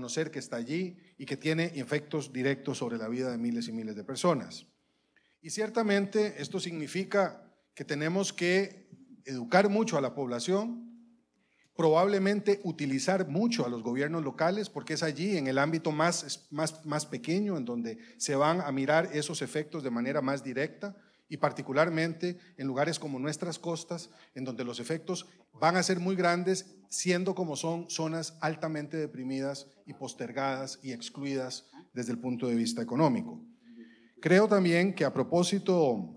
conocer que está allí y que tiene efectos directos sobre la vida de miles y miles de personas. Y ciertamente esto significa que tenemos que educar mucho a la población, probablemente utilizar mucho a los gobiernos locales, porque es allí, en el ámbito más pequeño, en donde se van a mirar esos efectos de manera más directa, y particularmente en lugares como nuestras costas, en donde los efectos van a ser muy grandes, siendo como son zonas altamente deprimidas y postergadas y excluidas desde el punto de vista económico. Creo también que a propósito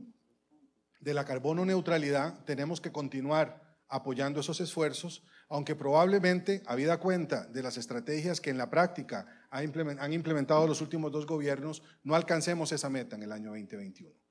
de la carbono neutralidad, tenemos que continuar apoyando esos esfuerzos, aunque probablemente, habida cuenta de las estrategias que en la práctica han implementado los últimos dos gobiernos, no alcancemos esa meta en el año 2021.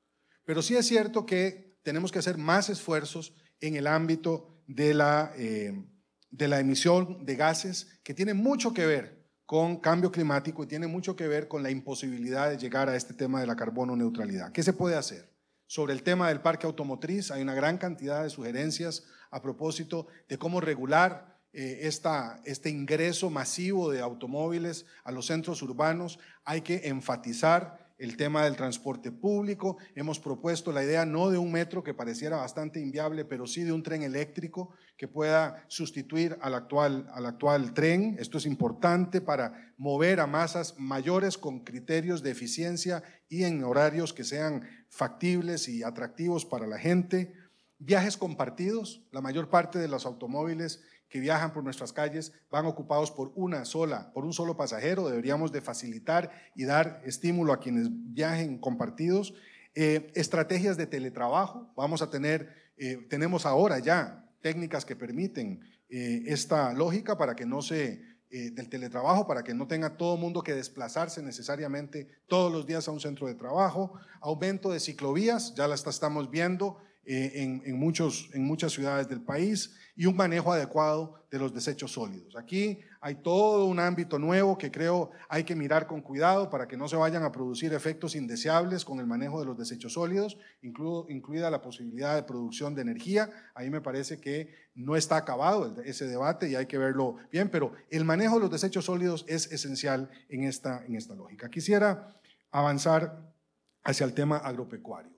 Pero sí es cierto que tenemos que hacer más esfuerzos en el ámbito de la, eh, de la emisión de gases, que tiene mucho que ver con cambio climático y tiene mucho que ver con la imposibilidad de llegar a este tema de la carbono neutralidad. ¿Qué se puede hacer? Sobre el tema del parque automotriz, hay una gran cantidad de sugerencias a propósito de cómo regular eh, esta, este ingreso masivo de automóviles a los centros urbanos. Hay que enfatizar el tema del transporte público, hemos propuesto la idea no de un metro que pareciera bastante inviable, pero sí de un tren eléctrico que pueda sustituir al actual, al actual tren. Esto es importante para mover a masas mayores con criterios de eficiencia y en horarios que sean factibles y atractivos para la gente. Viajes compartidos, la mayor parte de los automóviles que viajan por nuestras calles van ocupados por una sola, por un solo pasajero. Deberíamos de facilitar y dar estímulo a quienes viajen compartidos. Eh, estrategias de teletrabajo. Vamos a tener, eh, tenemos ahora ya técnicas que permiten eh, esta lógica para que no se del teletrabajo para que no tenga todo mundo que desplazarse necesariamente todos los días a un centro de trabajo, aumento de ciclovías, ya las estamos viendo, eh, en, muchos, en muchas ciudades del país y un manejo adecuado de los desechos sólidos. Aquí hay todo un ámbito nuevo que creo hay que mirar con cuidado para que no se vayan a producir efectos indeseables con el manejo de los desechos sólidos, incluida la posibilidad de producción de energía. Ahí me parece que no está acabado ese debate y hay que verlo bien, pero el manejo de los desechos sólidos es esencial en esta, en esta lógica. Quisiera avanzar hacia el tema agropecuario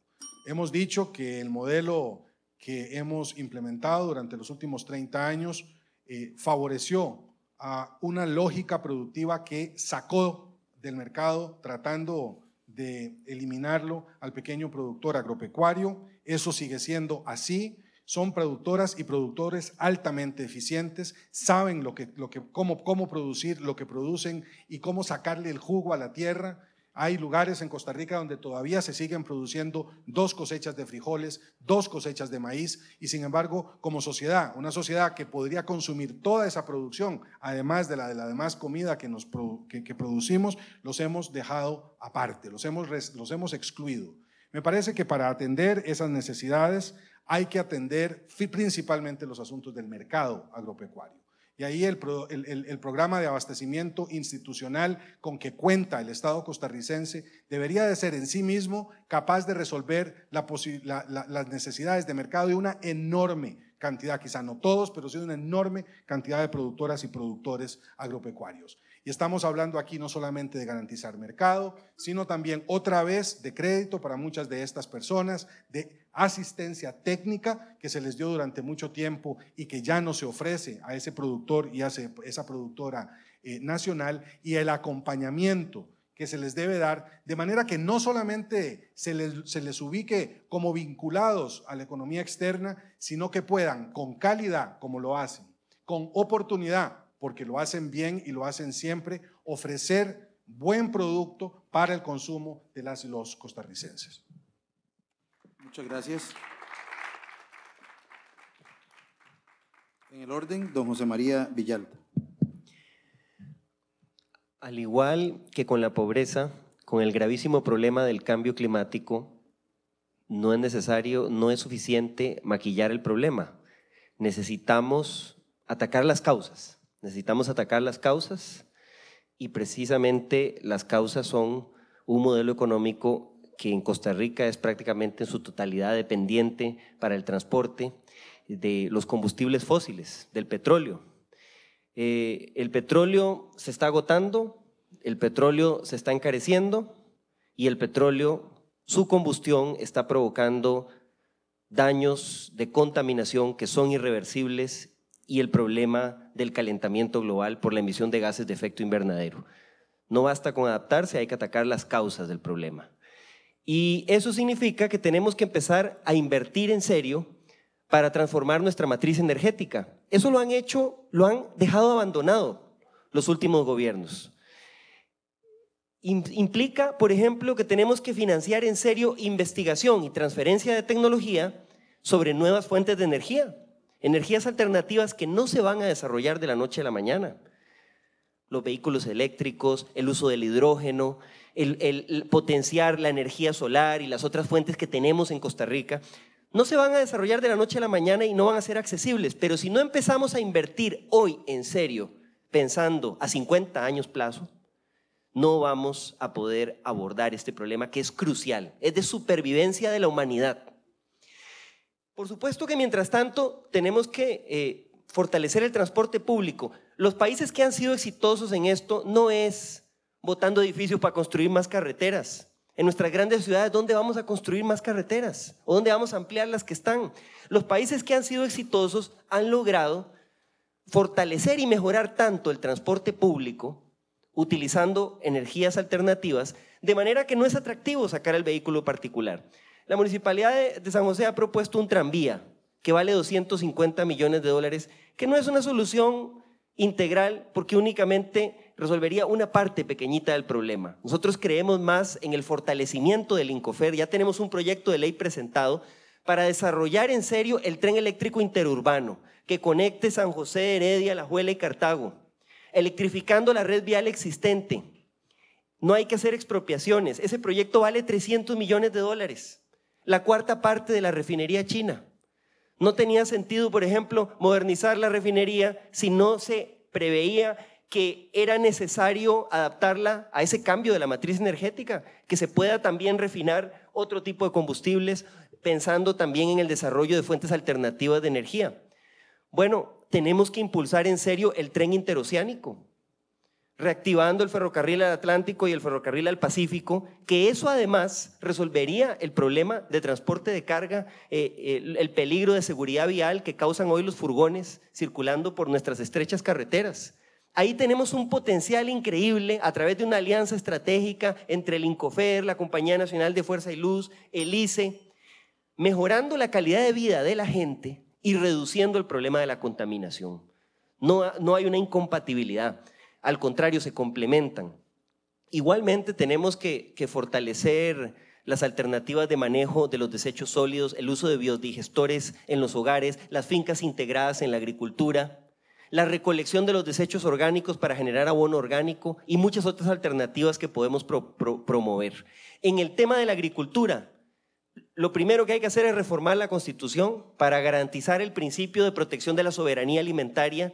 hemos dicho que el modelo que hemos implementado durante los últimos 30 años eh, favoreció a una lógica productiva que sacó del mercado tratando de eliminarlo al pequeño productor agropecuario. Eso sigue siendo así. Son productoras y productores altamente eficientes, saben lo que, lo que, cómo, cómo producir lo que producen y cómo sacarle el jugo a la tierra hay lugares en Costa Rica donde todavía se siguen produciendo dos cosechas de frijoles, dos cosechas de maíz, y sin embargo, como sociedad, una sociedad que podría consumir toda esa producción, además de la de la demás comida que, producimos, los hemos dejado aparte, los hemos, los hemos excluido. Me parece que para atender esas necesidades hay que atender principalmente los asuntos del mercado agropecuario. Y ahí el, programa de abastecimiento institucional con que cuenta el Estado costarricense debería de ser en sí mismo capaz de resolver las necesidades de mercado de una enorme cantidad, quizá no todos, pero sí de una enorme cantidad de productoras y productores agropecuarios. Y estamos hablando aquí no solamente de garantizar mercado, sino también otra vez de crédito para muchas de estas personas, de asistencia técnica que se les dio durante mucho tiempo y que ya no se ofrece a ese productor y a esa productora eh, nacional y el acompañamiento que se les debe dar, de manera que no solamente se les, ubique como vinculados a la economía externa, sino que puedan con calidad, como lo hacen, con oportunidad, porque lo hacen bien y lo hacen siempre, ofrecer buen producto para el consumo de los costarricenses. Muchas gracias. En el orden, don José María Villalta. Al igual que con la pobreza, con el gravísimo problema del cambio climático, no es necesario, no es suficiente maquillar el problema. Necesitamos atacar las causas. Necesitamos atacar las causas y precisamente las causas son un modelo económico que en Costa Rica es prácticamente en su totalidad dependiente para el transporte de los combustibles fósiles, del petróleo. Eh, el petróleo se está agotando, el petróleo se está encareciendo y el petróleo, su combustión está provocando daños de contaminación que son irreversibles y el problema del calentamiento global por la emisión de gases de efecto invernadero. No basta con adaptarse, hay que atacar las causas del problema. Y eso significa que tenemos que empezar a invertir en serio para transformar nuestra matriz energética. Eso lo han hecho, lo han dejado abandonado los últimos gobiernos. Implica, por ejemplo, que tenemos que financiar en serio investigación y transferencia de tecnología sobre nuevas fuentes de energía, energías alternativas que no se van a desarrollar de la noche a la mañana los vehículos eléctricos, el uso del hidrógeno, el, potenciar la energía solar y las otras fuentes que tenemos en Costa Rica, no se van a desarrollar de la noche a la mañana y no van a ser accesibles. Pero si no empezamos a invertir hoy en serio, pensando a 50 años plazo, no vamos a poder abordar este problema que es crucial, es de supervivencia de la humanidad. Por supuesto que mientras tanto tenemos que eh, fortalecer el transporte público, los países que han sido exitosos en esto no es votando edificios para construir más carreteras. En nuestras grandes ciudades, ¿dónde vamos a construir más carreteras? ¿O dónde vamos a ampliar las que están? Los países que han sido exitosos han logrado fortalecer y mejorar tanto el transporte público utilizando energías alternativas, de manera que no es atractivo sacar el vehículo particular. La Municipalidad de San José ha propuesto un tranvía que vale 250 millones de dólares, que no es una solución integral porque únicamente resolvería una parte pequeñita del problema. Nosotros creemos más en el fortalecimiento del Incofer. Ya tenemos un proyecto de ley presentado para desarrollar en serio el tren eléctrico interurbano que conecte San José, Heredia, La Juela y Cartago, electrificando la red vial existente. No hay que hacer expropiaciones. Ese proyecto vale 300 millones de dólares, la cuarta parte de la refinería china. No tenía sentido, por ejemplo, modernizar la refinería si no se preveía que era necesario adaptarla a ese cambio de la matriz energética, que se pueda también refinar otro tipo de combustibles, pensando también en el desarrollo de fuentes alternativas de energía. Bueno, tenemos que impulsar en serio el tren interoceánico reactivando el ferrocarril al Atlántico y el ferrocarril al Pacífico, que eso además resolvería el problema de transporte de carga, eh, el, peligro de seguridad vial que causan hoy los furgones circulando por nuestras estrechas carreteras. Ahí tenemos un potencial increíble a través de una alianza estratégica entre el INCOFER, la Compañía Nacional de Fuerza y Luz, el ICE, mejorando la calidad de vida de la gente y reduciendo el problema de la contaminación. No, no hay una incompatibilidad al contrario, se complementan. Igualmente tenemos que, fortalecer las alternativas de manejo de los desechos sólidos, el uso de biodigestores en los hogares, las fincas integradas en la agricultura, la recolección de los desechos orgánicos para generar abono orgánico y muchas otras alternativas que podemos promover. En el tema de la agricultura, lo primero que hay que hacer es reformar la Constitución para garantizar el principio de protección de la soberanía alimentaria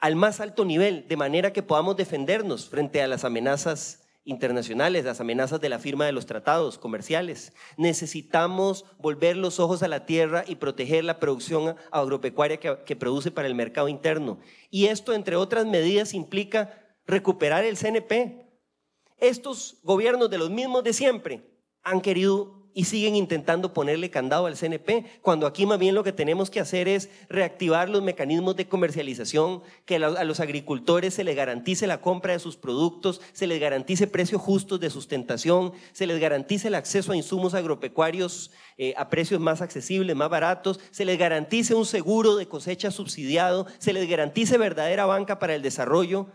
al más alto nivel, de manera que podamos defendernos frente a las amenazas internacionales, las amenazas de la firma de los tratados comerciales. Necesitamos volver los ojos a la tierra y proteger la producción agropecuaria que, produce para el mercado interno. Y esto, entre otras medidas, implica recuperar el CNP. Estos gobiernos de los mismos de siempre han querido y siguen intentando ponerle candado al CNP, cuando aquí más bien lo que tenemos que hacer es reactivar los mecanismos de comercialización, que a los agricultores se les garantice la compra de sus productos, se les garantice precios justos de sustentación, se les garantice el acceso a insumos agropecuarios eh, a precios más accesibles, más baratos, se les garantice un seguro de cosecha subsidiado, se les garantice verdadera banca para el desarrollo.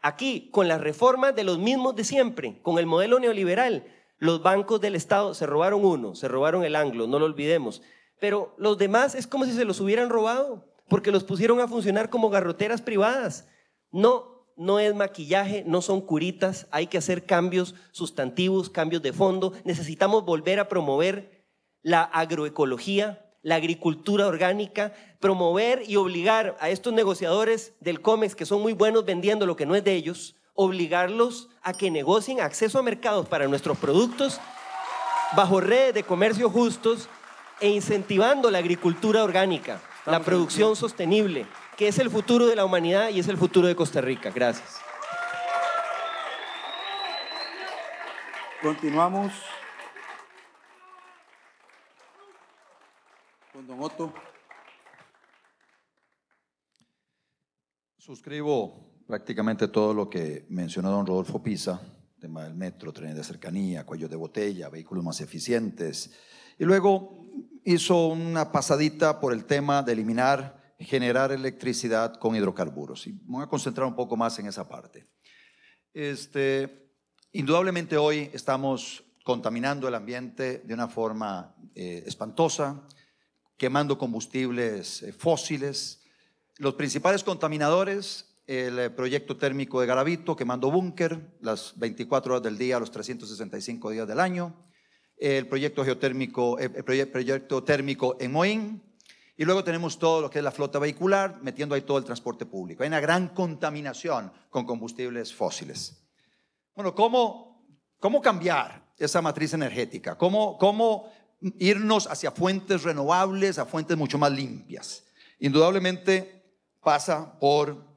Aquí, con las reformas de los mismos de siempre, con el modelo neoliberal, los bancos del Estado se robaron uno, se robaron el anglo, no lo olvidemos. Pero los demás es como si se los hubieran robado, porque los pusieron a funcionar como garroteras privadas. No, no es maquillaje, no son curitas, hay que hacer cambios sustantivos, cambios de fondo. Necesitamos volver a promover la agroecología, la agricultura orgánica, promover y obligar a estos negociadores del COMEX, que son muy buenos vendiendo lo que no es de ellos, obligarlos a que negocien acceso a mercados para nuestros productos bajo redes de comercio justos e incentivando la agricultura orgánica, la producción sostenible, que es el futuro de la humanidad y es el futuro de Costa Rica. Gracias. Continuamos con Don Otto. Suscribo prácticamente todo lo que mencionó don Rodolfo Pisa, tema del metro, trenes de cercanía, cuellos de botella, vehículos más eficientes. Y luego hizo una pasadita por el tema de eliminar, generar electricidad con hidrocarburos. Y voy a concentrar un poco más en esa parte. Este, indudablemente hoy estamos contaminando el ambiente de una forma eh, espantosa, quemando combustibles eh, fósiles. Los principales contaminadores el eh, proyecto térmico de Garavito, quemando búnker las 24 horas del día, los 365 días del año, el proyecto geotérmico, eh, el proyecto térmico en Moín, y luego tenemos todo lo que es la flota vehicular, metiendo ahí todo el transporte público. Hay una gran contaminación con combustibles fósiles. Bueno, ¿cómo, cómo cambiar esa matriz energética? ¿Cómo, ¿Cómo irnos hacia fuentes renovables, a fuentes mucho más limpias? Indudablemente pasa por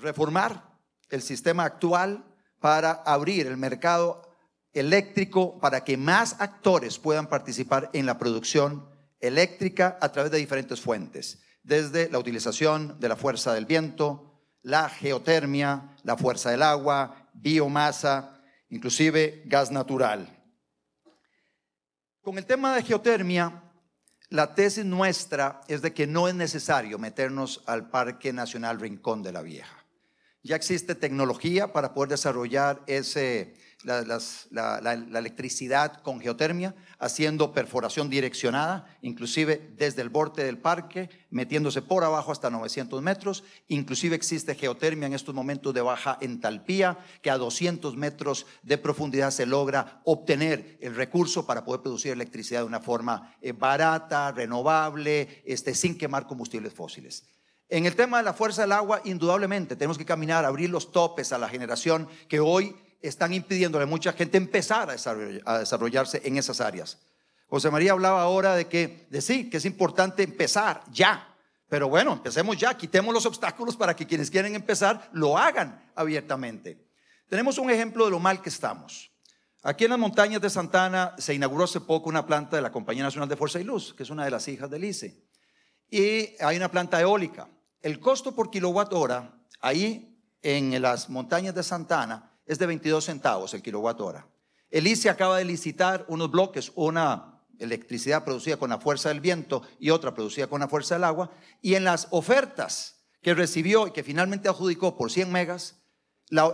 reformar el sistema actual para abrir el mercado eléctrico para que más actores puedan participar en la producción eléctrica a través de diferentes fuentes, desde la utilización de la fuerza del viento, la geotermia, la fuerza del agua, biomasa, inclusive gas natural. Con el tema de geotermia, la tesis nuestra es de que no es necesario meternos al Parque Nacional Rincón de la Vieja. Ya existe tecnología para poder desarrollar la, electricidad con geotermia, haciendo perforación direccionada, inclusive desde el borde del parque, metiéndose por abajo hasta 900 metros. Inclusive existe geotermia en estos momentos de baja entalpía, que a 200 metros de profundidad se logra obtener el recurso para poder producir electricidad de una forma eh, barata, renovable, este, sin quemar combustibles fósiles. En el tema de la fuerza del agua, indudablemente tenemos que caminar, abrir los topes a la generación que hoy están impidiéndole a mucha gente empezar a desarrollarse en esas áreas. José María hablaba ahora de que, de sí, que es importante empezar ya, pero bueno, empecemos ya, quitemos los obstáculos para que quienes quieren empezar lo hagan abiertamente. Tenemos un ejemplo de lo mal que estamos. Aquí en las montañas de Santana se inauguró hace poco una planta de la Compañía Nacional de Fuerza y Luz, que es una de las hijas del ICE. Y hay una planta eólica. El costo por kilowatt hora, ahí en las montañas de Santana, es de 22 centavos el kilowatt hora. El ICE acaba de licitar unos bloques, una electricidad producida con la fuerza del viento y otra producida con la fuerza del agua, y en las ofertas que recibió y que finalmente adjudicó por 100 megas,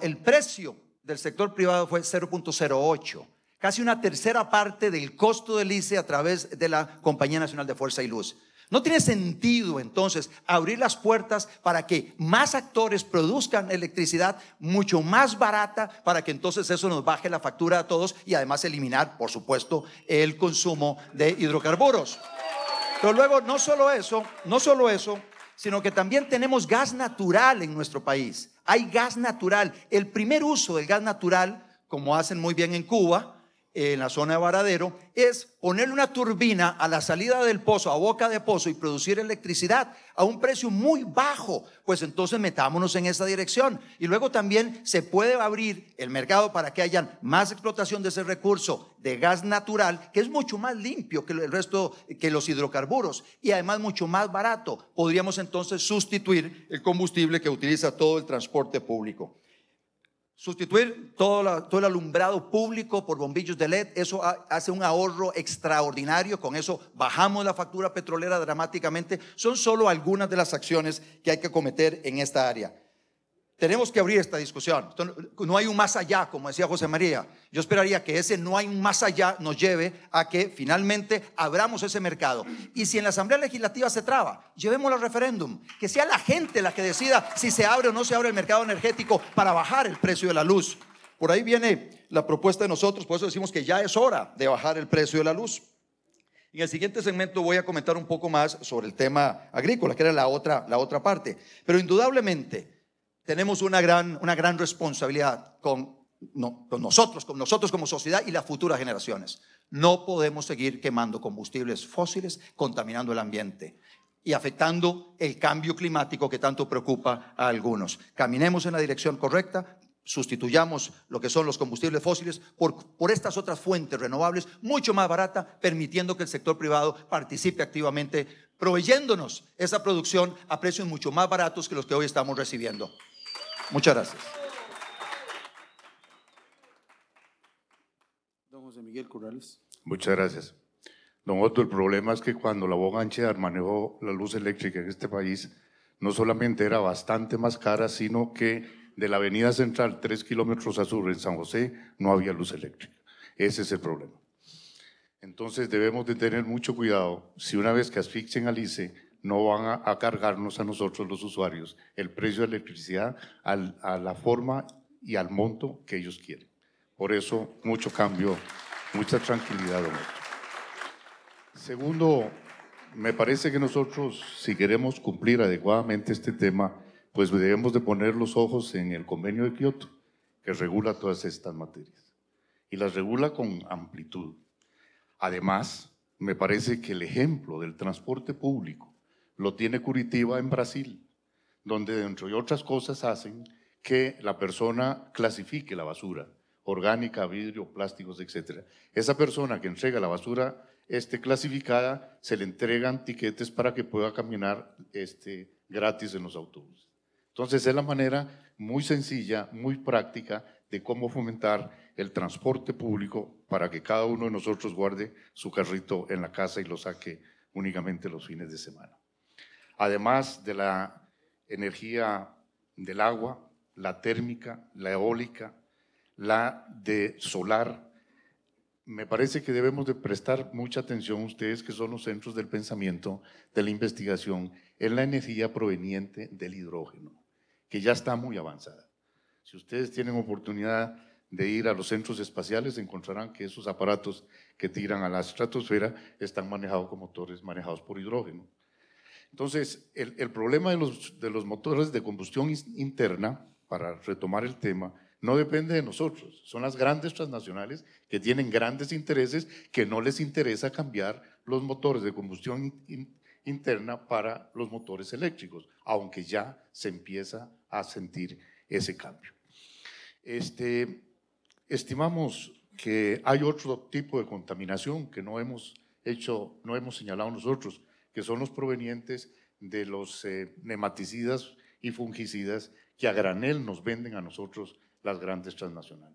el precio del sector privado fue 0.08, casi una tercera parte del costo del ICE a través de la Compañía Nacional de Fuerza y Luz. No tiene sentido entonces abrir las puertas para que más actores produzcan electricidad mucho más barata para que entonces eso nos baje la factura a todos y además eliminar, por supuesto, el consumo de hidrocarburos. Pero luego no solo eso, no solo eso, sino que también tenemos gas natural en nuestro país. Hay gas natural. El primer uso del gas natural, como hacen muy bien en Cuba, en la zona de Varadero, es poner una turbina a la salida del pozo, a boca de pozo, y producir electricidad a un precio muy bajo. Pues entonces metámonos en esa dirección. Y luego también se puede abrir el mercado para que haya más explotación de ese recurso de gas natural, que es mucho más limpio que el resto, que los hidrocarburos, y además mucho más barato. Podríamos entonces sustituir el combustible que utiliza todo el transporte público. Sustituir todo, el alumbrado público por bombillos de LED, eso hace un ahorro extraordinario, con eso bajamos la factura petrolera dramáticamente. Son solo algunas de las acciones que hay que cometer en esta área. Tenemos que abrir esta discusión. No hay un más allá, como decía José María. Yo esperaría que ese no hay más allá nos lleve a que finalmente abramos ese mercado. Y si en la Asamblea Legislativa se traba, llevemos el referéndum, que sea la gente la que decida si se abre o no se abre el mercado energético para bajar el precio de la luz. Por ahí viene la propuesta de nosotros, por eso decimos que ya es hora de bajar el precio de la luz. En el siguiente segmento voy a comentar un poco más sobre el tema agrícola, que era la otra, la otra parte. Pero indudablemente tenemos una gran, una gran responsabilidad con nosotros, con nosotros como sociedad y las futuras generaciones. No podemos seguir quemando combustibles fósiles, contaminando el ambiente y afectando el cambio climático que tanto preocupa a algunos. Caminemos en la dirección correcta, sustituyamos lo que son los combustibles fósiles por, por estas otras fuentes renovables mucho más barata permitiendo que el sector privado participe activamente, proveyéndonos esa producción a precios mucho más baratos que los que hoy estamos recibiendo. Muchas gracias. Miguel Corrales. Muchas gracias. Don Otto, el problema es que cuando la Boganchear manejó la luz eléctrica en este país, no solamente era bastante más cara, sino que de la avenida central, tres kilómetros a sur, en San José, no había luz eléctrica. Ese es el problema. Entonces debemos de tener mucho cuidado. Si una vez que asfixien al ICE, no van a, cargarnos a nosotros los usuarios el precio de electricidad a la forma y al monto que ellos quieren. Por eso, mucho cambio mucha tranquilidad, don Segundo, me parece que nosotros, si queremos cumplir adecuadamente este tema, pues debemos de poner los ojos en el convenio de Kioto, que regula todas estas materias. Y las regula con amplitud. Además, me parece que el ejemplo del transporte público lo tiene Curitiba en Brasil, donde dentro de otras cosas hacen que la persona clasifique la basura orgánica, vidrio, plásticos, etc. Esa persona que entrega la basura esté clasificada, se le entregan tiquetes para que pueda caminar este, gratis en los autobuses. Entonces es la manera muy sencilla, muy práctica de cómo fomentar el transporte público para que cada uno de nosotros guarde su carrito en la casa y lo saque únicamente los fines de semana. Además de la energía del agua, la térmica, la eólica, la de solar. Me parece que debemos de prestar mucha atención ustedes que son los centros del pensamiento, de la investigación, en la energía proveniente del hidrógeno, que ya está muy avanzada. Si ustedes tienen oportunidad de ir a los centros espaciales, encontrarán que esos aparatos que tiran a la estratosfera están manejados con motores manejados por hidrógeno. Entonces, el, problema de los motores de combustión interna, para retomar el tema, no depende de nosotros. Son las grandes transnacionales que tienen grandes intereses que no les interesa cambiar los motores de combustión interna para los motores eléctricos, aunque ya se empieza a sentir ese cambio. Este, estimamos que hay otro tipo de contaminación que no hemos hecho, no hemos señalado nosotros, que son los provenientes de los eh, nematicidas y fungicidas que a granel nos venden a nosotros las grandes transnacionales.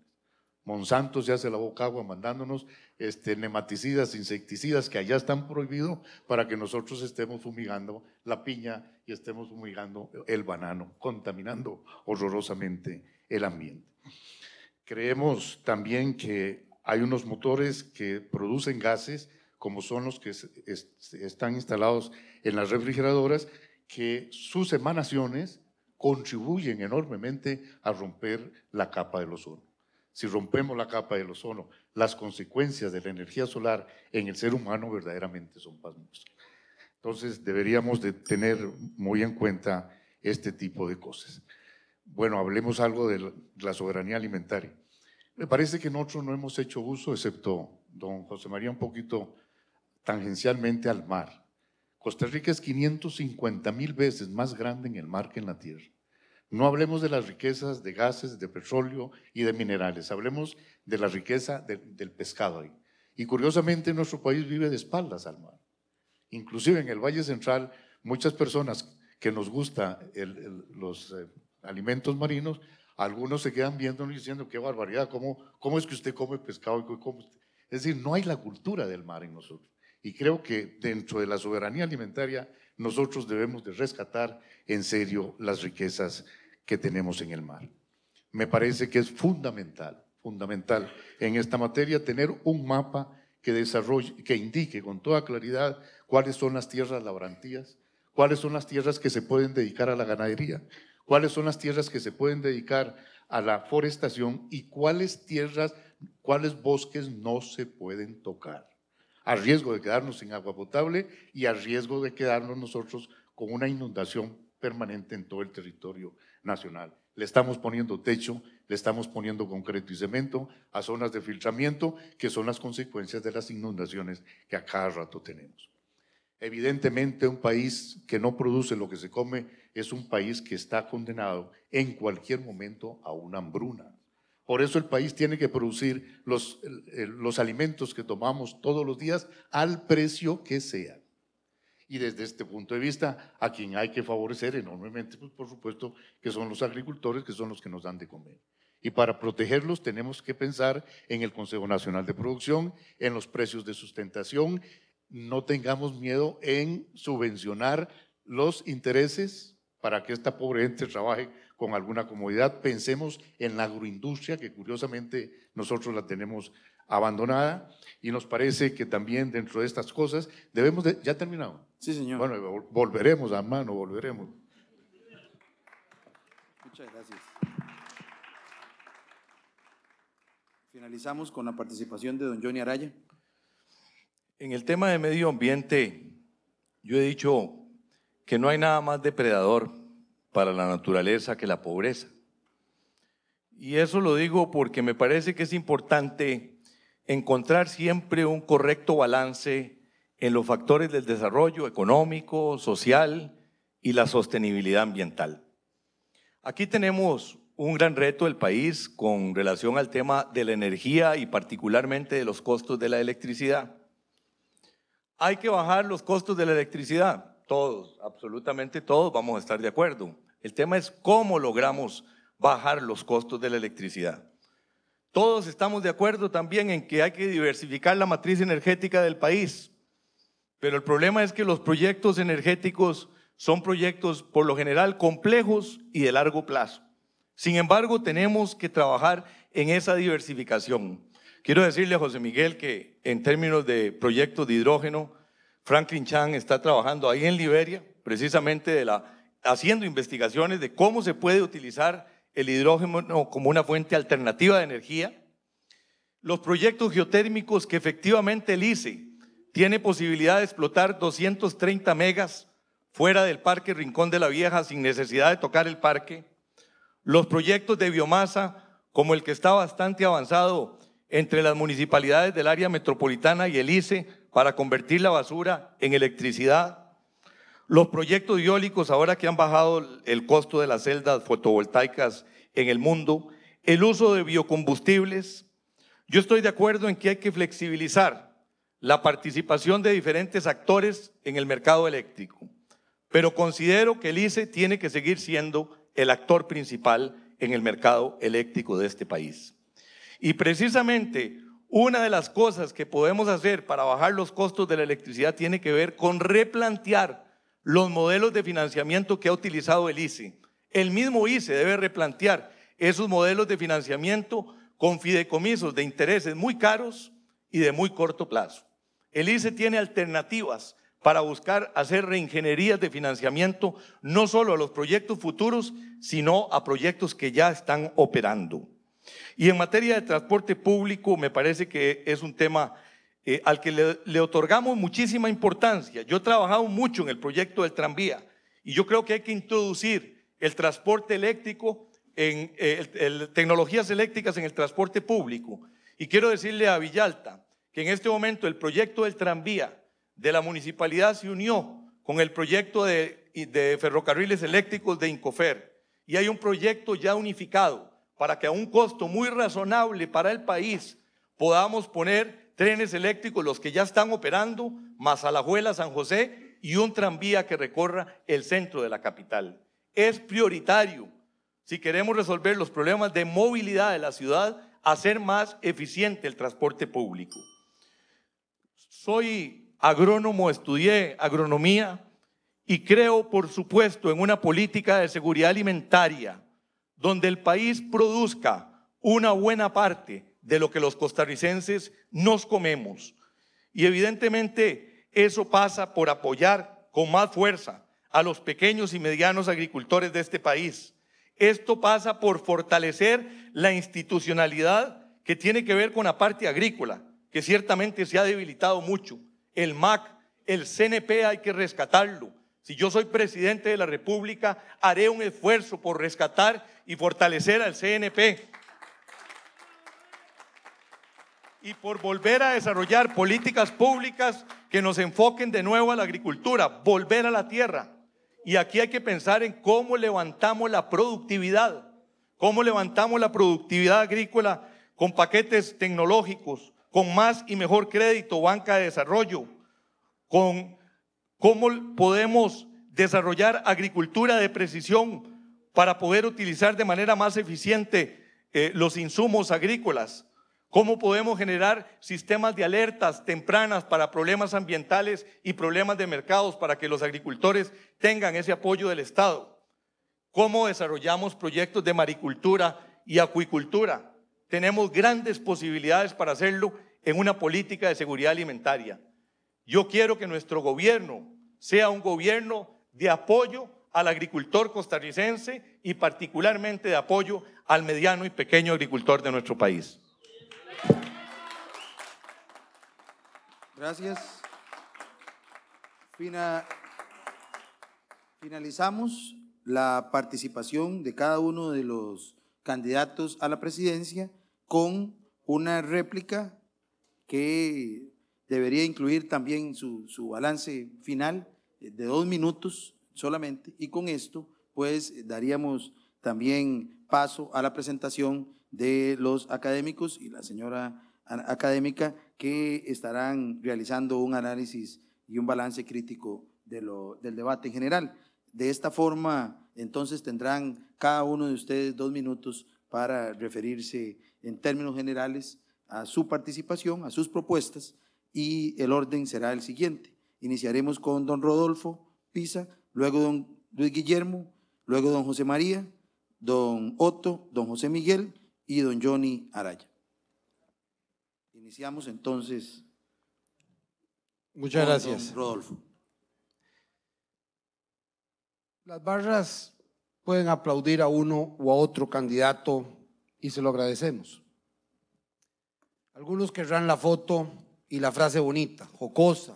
Monsanto se hace la boca agua mandándonos este, nematicidas, insecticidas que allá están prohibidos para que nosotros estemos fumigando la piña y estemos fumigando el banano, contaminando horrorosamente el ambiente. Creemos también que hay unos motores que producen gases, como son los que están instalados en las refrigeradoras, que sus emanaciones contribuyen enormemente a romper la capa del ozono. Si rompemos la capa de ozono, las consecuencias de la energía solar en el ser humano verdaderamente son pasmosas. Entonces deberíamos de tener muy en cuenta este tipo de cosas. Bueno, hablemos algo de la soberanía alimentaria. Me parece que nosotros no hemos hecho uso, excepto don José María un poquito tangencialmente al mar. Costa Rica es 550 mil veces más grande en el mar que en la tierra. No hablemos de las riquezas de gases, de petróleo y de minerales, hablemos de la riqueza del pescado ahí. Y curiosamente nuestro país vive de espaldas al mar. Inclusive en el Valle Central, muchas personas que nos gustan los eh, alimentos marinos, algunos se quedan viéndonos diciendo, qué barbaridad, ¿cómo, cómo es que usted come pescado? Y Es decir, no hay la cultura del mar en nosotros. Y creo que dentro de la soberanía alimentaria nosotros debemos de rescatar en serio las riquezas que tenemos en el mar. Me parece que es fundamental, fundamental en esta materia tener un mapa que desarrolle, que indique con toda claridad cuáles son las tierras labrantías, cuáles son las tierras que se pueden dedicar a la ganadería, cuáles son las tierras que se pueden dedicar a la forestación y cuáles tierras, cuáles bosques no se pueden tocar a riesgo de quedarnos sin agua potable y a riesgo de quedarnos nosotros con una inundación permanente en todo el territorio nacional. Le estamos poniendo techo, le estamos poniendo concreto y cemento a zonas de filtramiento, que son las consecuencias de las inundaciones que a cada rato tenemos. Evidentemente, un país que no produce lo que se come es un país que está condenado en cualquier momento a una hambruna. Por eso el país tiene que producir los, los alimentos que tomamos todos los días al precio que sea. Y desde este punto de vista, a quien hay que favorecer enormemente, pues por supuesto, que son los agricultores, que son los que nos dan de comer. Y para protegerlos tenemos que pensar en el Consejo Nacional de Producción, en los precios de sustentación. No tengamos miedo en subvencionar los intereses para que esta pobre gente trabaje con alguna comodidad. Pensemos en la agroindustria, que curiosamente nosotros la tenemos abandonada y nos parece que también dentro de estas cosas debemos de... ¿Ya terminado? Sí, señor. Bueno, eh, volveremos a mano, volveremos. Muchas gracias. Finalizamos con la participación de don Johnny Araya. En el tema de medio ambiente, yo he dicho que no hay nada más depredador para la naturaleza que la pobreza. Y eso lo digo porque me parece que es importante encontrar siempre un correcto balance en los factores del desarrollo económico, social y la sostenibilidad ambiental. Aquí tenemos un gran reto del país con relación al tema de la energía y particularmente de los costos de la electricidad. Hay que bajar los costos de la electricidad. Todos, absolutamente todos vamos a estar de acuerdo. El tema es cómo logramos bajar los costos de la electricidad. Todos estamos de acuerdo también en que hay que diversificar la matriz energética del país, pero el problema es que los proyectos energéticos son proyectos por lo general complejos y de largo plazo. Sin embargo, tenemos que trabajar en esa diversificación. Quiero decirle a José Miguel que en términos de proyectos de hidrógeno, Franklin Chan está trabajando ahí en Liberia, precisamente haciendo investigaciones de cómo se puede utilizar el hidrógeno como una fuente alternativa de energía. Los proyectos geotérmicos que efectivamente el ICE tiene posibilidad de explotar 230 megas fuera del parque Rincón de la Vieja sin necesidad de tocar el parque. Los proyectos de biomasa, como el que está bastante avanzado entre las municipalidades del área metropolitana y el ICE, para convertir la basura en electricidad. Los proyectos eólicos, ahora que han bajado el costo de las celdas fotovoltaicas en el mundo, el uso de biocombustibles. Yo estoy de acuerdo en que hay que flexibilizar la participación de diferentes actores en el mercado eléctrico, pero considero que el ICE tiene que seguir siendo el actor principal en el mercado eléctrico de este país. Y precisamente una de las cosas que podemos hacer para bajar los costos de la electricidad tiene que ver con replantear los modelos de financiamiento que ha utilizado el ICE. El mismo ICE debe replantear esos modelos de financiamiento con fideicomisos de intereses muy caros y de muy corto plazo. El ICE tiene alternativas para buscar hacer reingenierías de financiamiento no solo a los proyectos futuros, sino a proyectos que ya están operando. Y en materia de transporte público, me parece que es un tema eh, al que le, otorgamos muchísima importancia. Yo he trabajado mucho en el proyecto del tranvía y yo creo que hay que introducir el transporte eléctrico, en, eh, tecnologías eléctricas en el transporte público. Y quiero decirle a Villalta que en este momento el proyecto del tranvía de la municipalidad se unió con el proyecto de ferrocarriles eléctricos de Incofer y hay un proyecto ya unificado para que a un costo muy razonable para el país podamos poner trenes eléctricos, los que ya están operando, más Alajuela, San José y un tranvía que recorra el centro de la capital. Es prioritario, si queremos resolver los problemas de movilidad de la ciudad, hacer más eficiente el transporte público. Soy agrónomo, estudié agronomía y creo, por supuesto, en una política de seguridad alimentaria donde el país produzca una buena parte de lo que los costarricenses nos comemos. Y evidentemente eso pasa por apoyar con más fuerza a los pequeños y medianos agricultores de este país. Esto pasa por fortalecer la institucionalidad que tiene que ver con la parte agrícola, que ciertamente se ha debilitado mucho. El MAC, el CNP hay que rescatarlo si yo soy presidente de la República, haré un esfuerzo por rescatar y fortalecer al CNP y por volver a desarrollar políticas públicas que nos enfoquen de nuevo a la agricultura, volver a la tierra. Y aquí hay que pensar en cómo levantamos la productividad, cómo levantamos la productividad agrícola con paquetes tecnológicos, con más y mejor crédito, banca de desarrollo, con ¿Cómo podemos desarrollar agricultura de precisión para poder utilizar de manera más eficiente eh, los insumos agrícolas? ¿Cómo podemos generar sistemas de alertas tempranas para problemas ambientales y problemas de mercados para que los agricultores tengan ese apoyo del Estado? ¿Cómo desarrollamos proyectos de maricultura y acuicultura? Tenemos grandes posibilidades para hacerlo en una política de seguridad alimentaria. Yo quiero que nuestro gobierno sea un gobierno de apoyo al agricultor costarricense y particularmente de apoyo al mediano y pequeño agricultor de nuestro país. Gracias. finalizamos la participación de cada uno de los candidatos a la presidencia con una réplica que debería incluir también su, balance final eh, de dos minutos solamente y con esto pues eh, daríamos también paso a la presentación de los académicos y la señora académica que estarán realizando un análisis y un balance crítico de lo, del debate en general. De esta forma, entonces tendrán cada uno de ustedes dos minutos para referirse en términos generales a su participación, a sus propuestas y el orden será el siguiente. Iniciaremos con don Rodolfo Pisa, luego don Luis Guillermo, luego don José María, don Otto, don José Miguel y don Johnny Araya. Iniciamos entonces. Muchas gracias. Rodolfo. Las barras pueden aplaudir a uno o a otro candidato y se lo agradecemos. Algunos querrán la foto, y la frase bonita, jocosa,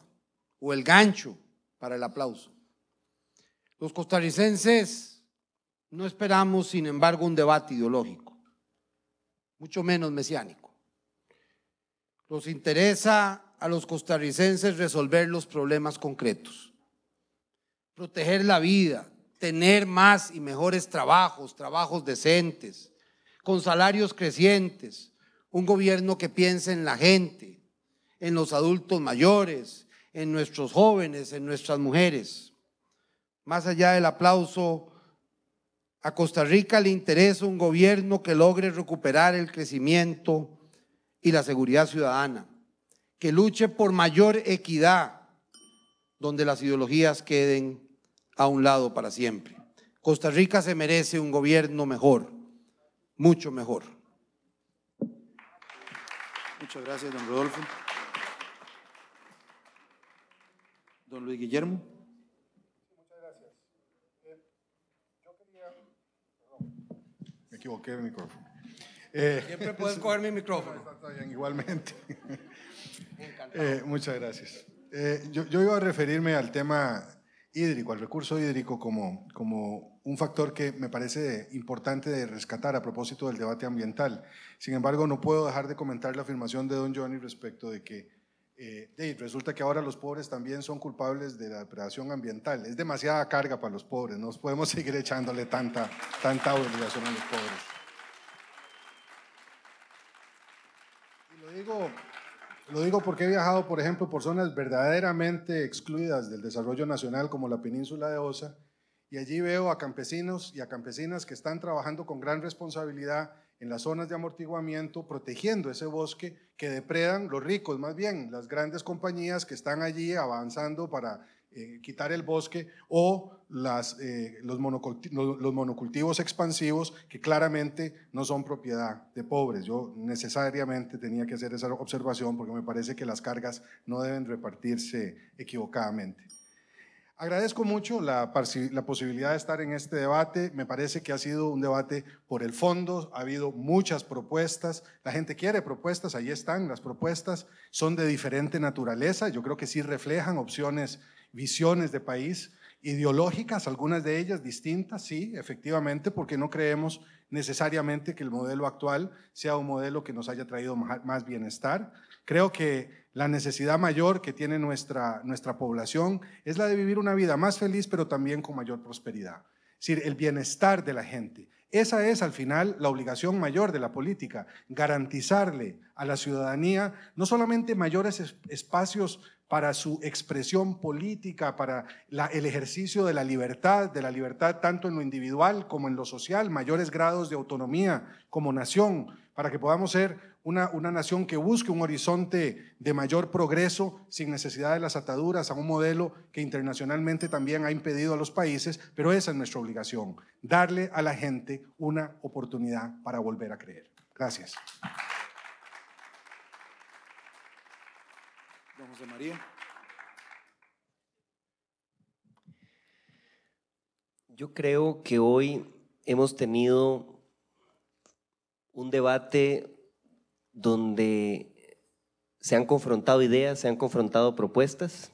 o el gancho para el aplauso. Los costarricenses no esperamos, sin embargo, un debate ideológico, mucho menos mesiánico. Nos interesa a los costarricenses resolver los problemas concretos, proteger la vida, tener más y mejores trabajos, trabajos decentes, con salarios crecientes, un gobierno que piense en la gente, en los adultos mayores, en nuestros jóvenes, en nuestras mujeres. Más allá del aplauso, a Costa Rica le interesa un gobierno que logre recuperar el crecimiento y la seguridad ciudadana, que luche por mayor equidad, donde las ideologías queden a un lado para siempre. Costa Rica se merece un gobierno mejor, mucho mejor. Muchas gracias, don Rodolfo. Don Luis Guillermo. Muchas gracias. Eh, yo quería... Perdón. Me equivoqué el micrófono. Eh, eh, Siempre puedes coger mi micrófono. igualmente. muchas gracias. Yo, yo, iba a referirme al tema hídrico, al recurso hídrico como, como un factor que me parece importante de rescatar a propósito del debate ambiental. Sin embargo, no puedo dejar de comentar la afirmación de don Johnny respecto de que y eh, resulta que ahora los pobres también son culpables de la depredación ambiental. Es demasiada carga para los pobres, no podemos seguir echándole tanta, tanta obligación a los pobres. Y lo digo, lo digo porque he viajado, por ejemplo, por zonas verdaderamente excluidas del desarrollo nacional, como la península de Osa, y allí veo a campesinos y a campesinas que están trabajando con gran responsabilidad en las zonas de amortiguamiento, protegiendo ese bosque que depredan los ricos, más bien las grandes compañías que están allí avanzando para eh, quitar el bosque o eh, los, monocultivos expansivos que claramente no son propiedad de pobres. Yo necesariamente tenía que hacer esa observación porque me parece que las cargas no deben repartirse equivocadamente. Agradezco mucho la, posibilidad de estar en este debate. Me parece que ha sido un debate por el fondo. Ha habido muchas propuestas. La gente quiere propuestas. Ahí están las propuestas. Son de diferente naturaleza. Yo creo que sí reflejan opciones, visiones de país, ideológicas, algunas de ellas distintas, sí, efectivamente, porque no creemos necesariamente que el modelo actual sea un modelo que nos haya traído más bienestar. Creo que la necesidad mayor que tiene nuestra, nuestra población es la de vivir una vida más feliz, pero también con mayor prosperidad. Es decir, el bienestar de la gente. Esa es al final la obligación mayor de la política, garantizarle a la ciudadanía no solamente mayores espacios para su expresión política, para el ejercicio de la libertad, de la libertad tanto en lo individual como en lo social, mayores grados de autonomía como nación, para que podamos ser una, una nación que busque un horizonte de mayor progreso sin necesidad de las ataduras a un modelo que internacionalmente también ha impedido a los países, pero esa es nuestra obligación, darle a la gente una oportunidad para volver a creer. Gracias. María. Yo creo que hoy hemos tenido un debate donde se han confrontado ideas, se han confrontado propuestas.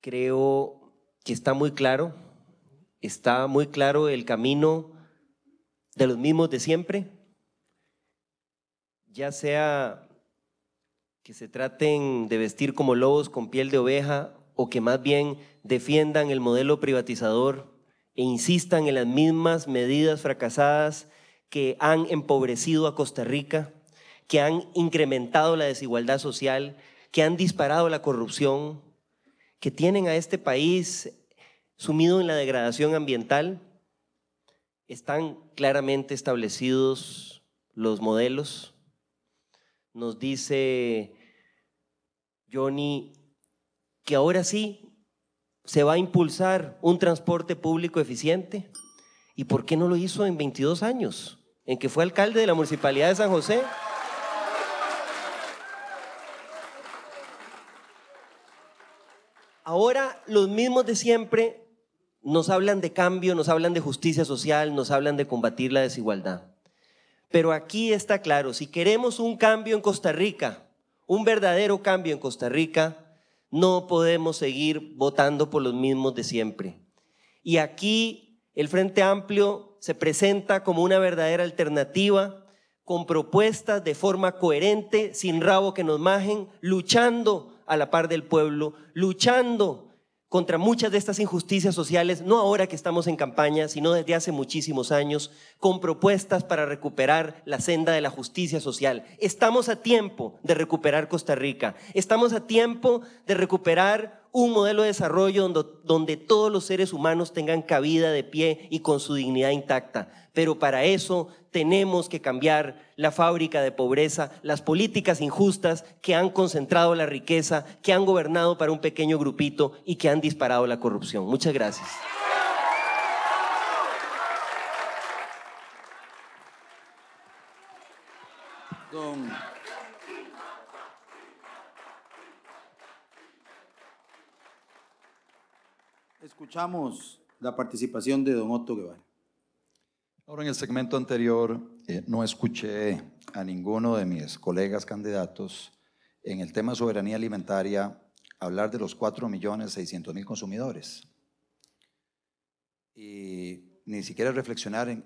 Creo que está muy claro, está muy claro el camino de los mismos de siempre, ya sea que se traten de vestir como lobos con piel de oveja o que más bien defiendan el modelo privatizador e insistan en las mismas medidas fracasadas que han empobrecido a Costa Rica, que han incrementado la desigualdad social, que han disparado la corrupción, que tienen a este país sumido en la degradación ambiental, están claramente establecidos los modelos nos dice Johnny que ahora sí se va a impulsar un transporte público eficiente. ¿Y por qué no lo hizo en 22 años? En que fue alcalde de la Municipalidad de San José. Ahora los mismos de siempre nos hablan de cambio, nos hablan de justicia social, nos hablan de combatir la desigualdad. Pero aquí está claro, si queremos un cambio en Costa Rica, un verdadero cambio en Costa Rica, no podemos seguir votando por los mismos de siempre. Y aquí el Frente Amplio se presenta como una verdadera alternativa, con propuestas de forma coherente, sin rabo que nos majen, luchando a la par del pueblo, luchando contra muchas de estas injusticias sociales, no ahora que estamos en campaña, sino desde hace muchísimos años, con propuestas para recuperar la senda de la justicia social. Estamos a tiempo de recuperar Costa Rica, estamos a tiempo de recuperar un modelo de desarrollo donde, donde todos los seres humanos tengan cabida de pie y con su dignidad intacta pero para eso tenemos que cambiar la fábrica de pobreza, las políticas injustas que han concentrado la riqueza, que han gobernado para un pequeño grupito y que han disparado la corrupción. Muchas gracias. escuchamos la participación de don Otto Guevara. Ahora, en el segmento anterior eh, no escuché a ninguno de mis colegas candidatos en el tema soberanía alimentaria hablar de los 4.600.000 consumidores. Y ni siquiera reflexionar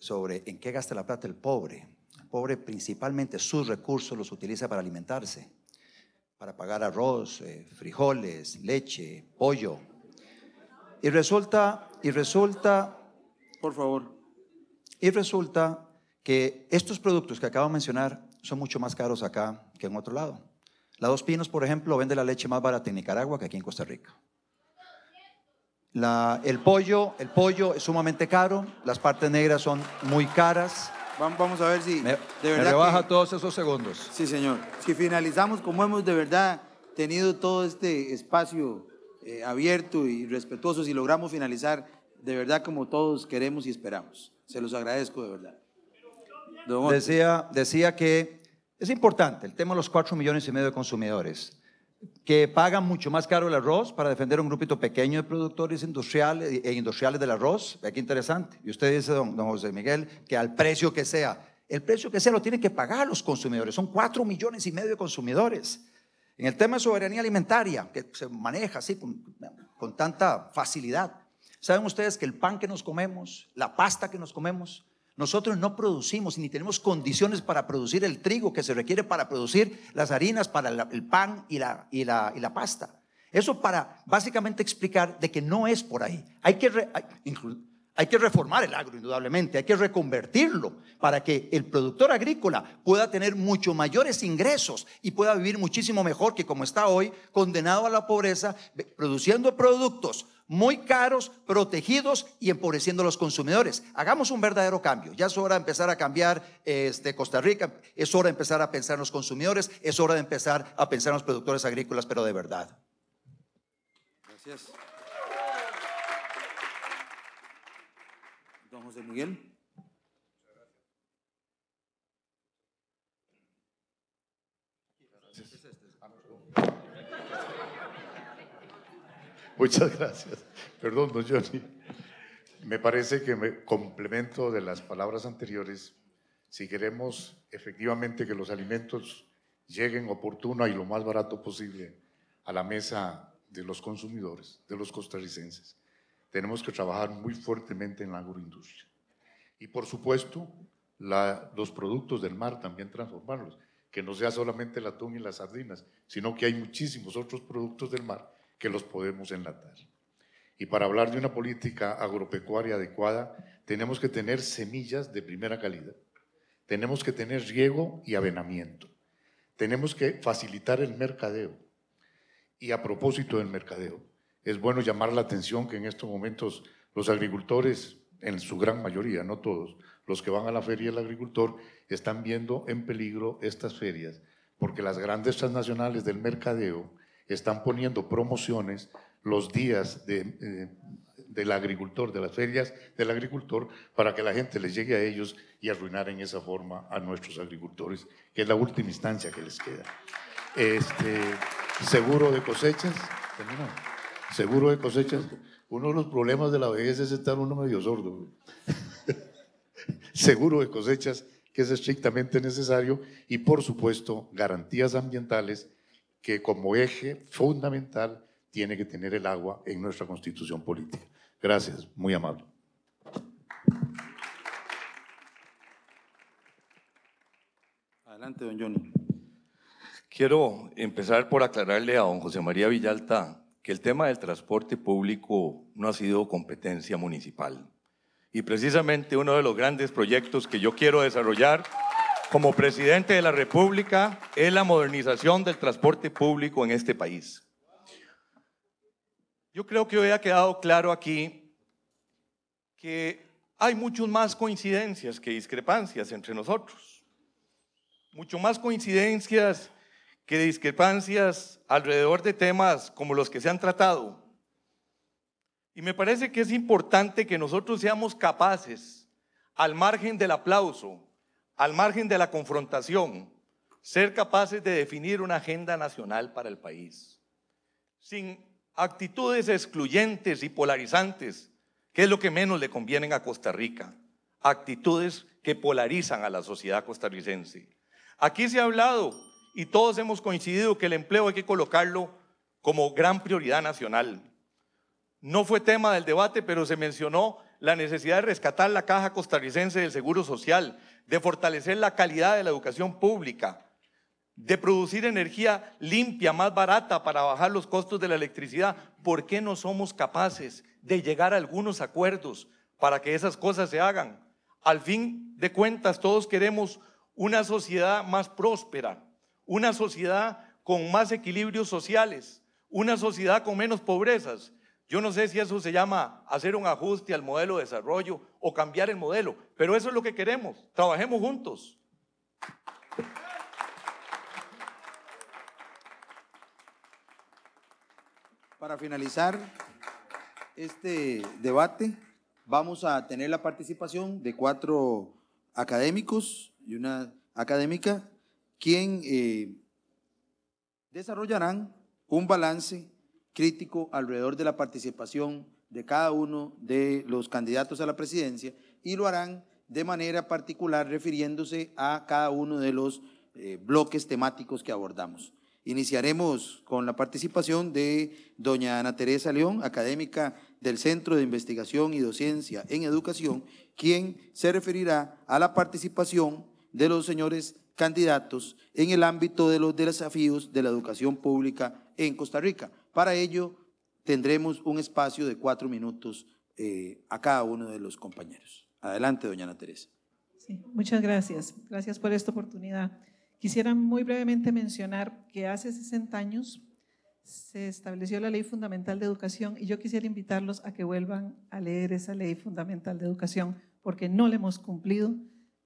sobre en qué gasta la plata el pobre. El pobre principalmente sus recursos los utiliza para alimentarse, para pagar arroz, eh, frijoles, leche, pollo. Y resulta, y resulta... Por favor. Y resulta que estos productos que acabo de mencionar son mucho más caros acá que en otro lado. La Dos Pinos, por ejemplo, vende la leche más barata en Nicaragua que aquí en Costa Rica. La, el, pollo, el pollo es sumamente caro, las partes negras son muy caras. Vamos a ver si me, de verdad. Me rebaja todos esos segundos. Sí, señor. Si finalizamos como hemos de verdad tenido todo este espacio eh, abierto y respetuoso, si logramos finalizar de verdad como todos queremos y esperamos. Se los agradezco de verdad. Decía, decía que es importante el tema de los cuatro millones y medio de consumidores que pagan mucho más caro el arroz para defender un grupito pequeño de productores industriales e industriales del arroz. Aquí interesante. Y usted dice, don, José Miguel, que al precio que sea, el precio que sea lo tienen que pagar los consumidores. Son cuatro millones y medio de consumidores. En el tema de soberanía alimentaria, que se maneja así con tanta facilidad, ¿Saben ustedes que el pan que nos comemos, la pasta que nos comemos, nosotros no producimos ni tenemos condiciones para producir el trigo que se requiere para producir las harinas, para el pan y la, la, pasta? Eso para básicamente explicar de que no es por ahí. Hay que, hay que reformar el agro, indudablemente, hay que reconvertirlo para que el productor agrícola pueda tener mucho mayores ingresos y pueda vivir muchísimo mejor que como está hoy, condenado a la pobreza, produciendo productos muy caros, protegidos y empobreciendo a los consumidores. Hagamos un verdadero cambio. Ya es hora de empezar a cambiar este, Costa Rica, es hora de empezar a pensar en los consumidores, es hora de empezar a pensar en los productores agrícolas, pero de verdad. Gracias. Don José Miguel. Muchas gracias. Perdón, Don Johnny. Me parece que me complemento de las palabras anteriores. Si queremos efectivamente que los alimentos lleguen oportuno y lo más barato posible a la mesa de los consumidores, de los costarricenses, tenemos que trabajar muy fuertemente en la agroindustria. Y por supuesto, los productos del mar también transformarlos, que no sea solamente el atún y las sardinas, sino que hay muchísimos otros productos del mar que los podemos enlatar. Y para hablar de una política agropecuaria adecuada, tenemos que tener semillas de primera calidad, tenemos que tener riego y avenamiento, tenemos que facilitar el mercadeo. Y a propósito del mercadeo, es bueno llamar la atención que en estos momentos los agricultores, en su gran mayoría, no todos, los que van a la feria del agricultor, están viendo en peligro estas ferias, porque las grandes transnacionales del mercadeo están poniendo promociones los días eh, del agricultor, de las ferias del agricultor, para que la gente les llegue a ellos y arruinar en esa forma a nuestros agricultores, que es la última instancia que les queda. Este, seguro de cosechas, Seguro de cosechas. Uno de los problemas de la vejez es estar uno medio sordo. seguro de cosechas, que es estrictamente necesario, y por supuesto, garantías ambientales que como eje fundamental tiene que tener el agua en nuestra constitución política. Gracias, muy amable. Adelante, don Johnny. Quiero empezar por aclararle a don José María Villalta que el tema del transporte público no ha sido competencia municipal. Y precisamente uno de los grandes proyectos que yo quiero desarrollar como presidente de la República es la modernización del transporte público en este país. Yo creo que hoy ha quedado claro aquí que hay muchas más coincidencias que discrepancias entre nosotros. Mucho más coincidencias que discrepancias alrededor de temas como los que se han tratado. Y me parece que es importante que nosotros seamos capaces, al margen del aplauso, al margen de la confrontación, ser capaces de definir una agenda nacional para el país, sin actitudes excluyentes y polarizantes, que es lo que menos le convienen a Costa Rica, actitudes que polarizan a la sociedad costarricense. Aquí se ha hablado y todos hemos coincidido que el empleo hay que colocarlo como gran prioridad nacional. No fue tema del debate, pero se mencionó la necesidad de rescatar la caja costarricense del Seguro Social de fortalecer la calidad de la educación pública, de producir energía limpia, más barata para bajar los costos de la electricidad. ¿Por qué no somos capaces de llegar a algunos acuerdos para que esas cosas se hagan? Al fin de cuentas, todos queremos una sociedad más próspera, una sociedad con más equilibrios sociales, una sociedad con menos pobrezas. Yo no sé si eso se llama hacer un ajuste al modelo de desarrollo o cambiar el modelo, pero eso es lo que queremos. Trabajemos juntos. Para finalizar este debate, vamos a tener la participación de cuatro académicos y una académica, quien eh, desarrollarán un balance crítico alrededor de la participación de cada uno de los candidatos a la presidencia y lo harán de manera particular refiriéndose a cada uno de los eh, bloques temáticos que abordamos. Iniciaremos con la participación de doña Ana Teresa León, académica del Centro de Investigación y Docencia en Educación, quien se referirá a la participación de los señores candidatos en el ámbito de los desafíos de la educación pública en Costa Rica. Para ello, tendremos un espacio de cuatro minutos eh, a cada uno de los compañeros. Adelante, doña Ana Teresa. muchas gracias. Gracias por esta oportunidad. Quisiera muy brevemente mencionar que hace 60 años se estableció la Ley Fundamental de Educación y yo quisiera invitarlos a que vuelvan a leer esa Ley Fundamental de Educación porque no la hemos cumplido,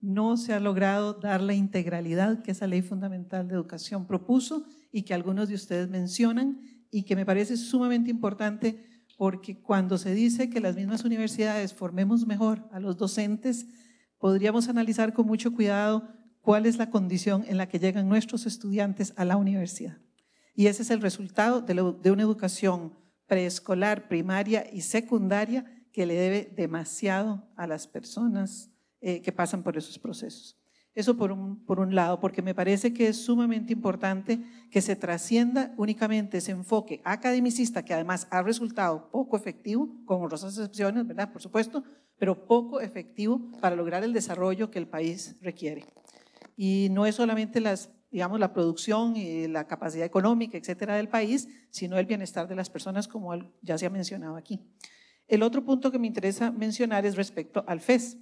no se ha logrado dar la integralidad que esa Ley Fundamental de Educación propuso y que algunos de ustedes mencionan y que me parece sumamente importante porque cuando se dice que las mismas universidades formemos mejor a los docentes, podríamos analizar con mucho cuidado cuál es la condición en la que llegan nuestros estudiantes a la universidad. Y ese es el resultado de, una educación preescolar, primaria y secundaria que le debe demasiado a las personas eh, que pasan por esos procesos. Eso por un, por un lado, porque me parece que es sumamente importante que se trascienda únicamente ese enfoque academicista, que además ha resultado poco efectivo, con honrosas excepciones, ¿verdad? Por supuesto, pero poco efectivo para lograr el desarrollo que el país requiere. Y no es solamente las, digamos, la producción y la capacidad económica, etcétera, del país, sino el bienestar de las personas, como ya se ha mencionado aquí. El otro punto que me interesa mencionar es respecto al FES.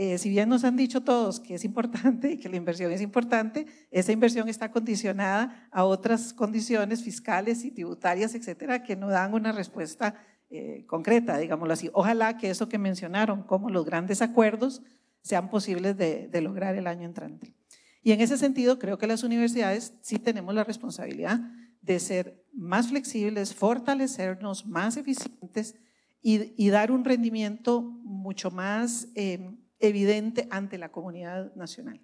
Eh, si bien nos han dicho todos que es importante y que la inversión es importante, esa inversión está condicionada a otras condiciones fiscales y tributarias, etcétera, que no dan una respuesta eh, concreta, digámoslo así. Ojalá que eso que mencionaron, como los grandes acuerdos, sean posibles de, lograr el año entrante. Y en ese sentido, creo que las universidades sí tenemos la responsabilidad de ser más flexibles, fortalecernos más eficientes y, dar un rendimiento mucho más em, evidente ante la comunidad nacional.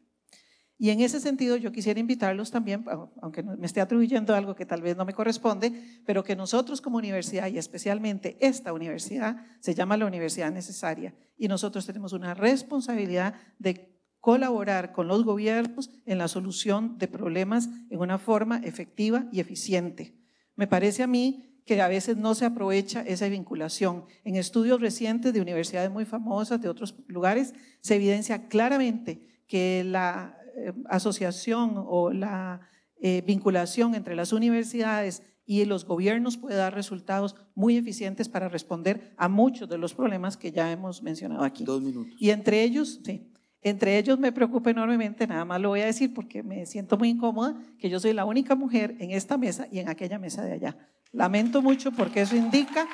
Y en ese sentido yo quisiera invitarlos también, aunque me esté atribuyendo algo que tal vez no me corresponde, pero que nosotros como universidad y especialmente esta universidad se llama la Universidad Necesaria y nosotros tenemos una responsabilidad de colaborar con los gobiernos en la solución de problemas en una forma efectiva y eficiente. Me parece a mí que a veces no se aprovecha esa vinculación. En estudios recientes de universidades muy famosas de otros lugares se evidencia claramente que la eh, asociación o la eh, vinculación entre las universidades y los gobiernos puede dar resultados muy eficientes para responder a muchos de los problemas que ya hemos mencionado aquí. Dos minutos. Y entre ellos, sí, entre ellos me preocupa enormemente, nada más lo voy a decir porque me siento muy incómoda, que yo soy la única mujer en esta mesa y en aquella mesa de allá. Lamento mucho porque eso indica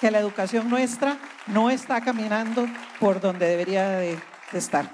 que la educación nuestra no está caminando por donde debería de, estar.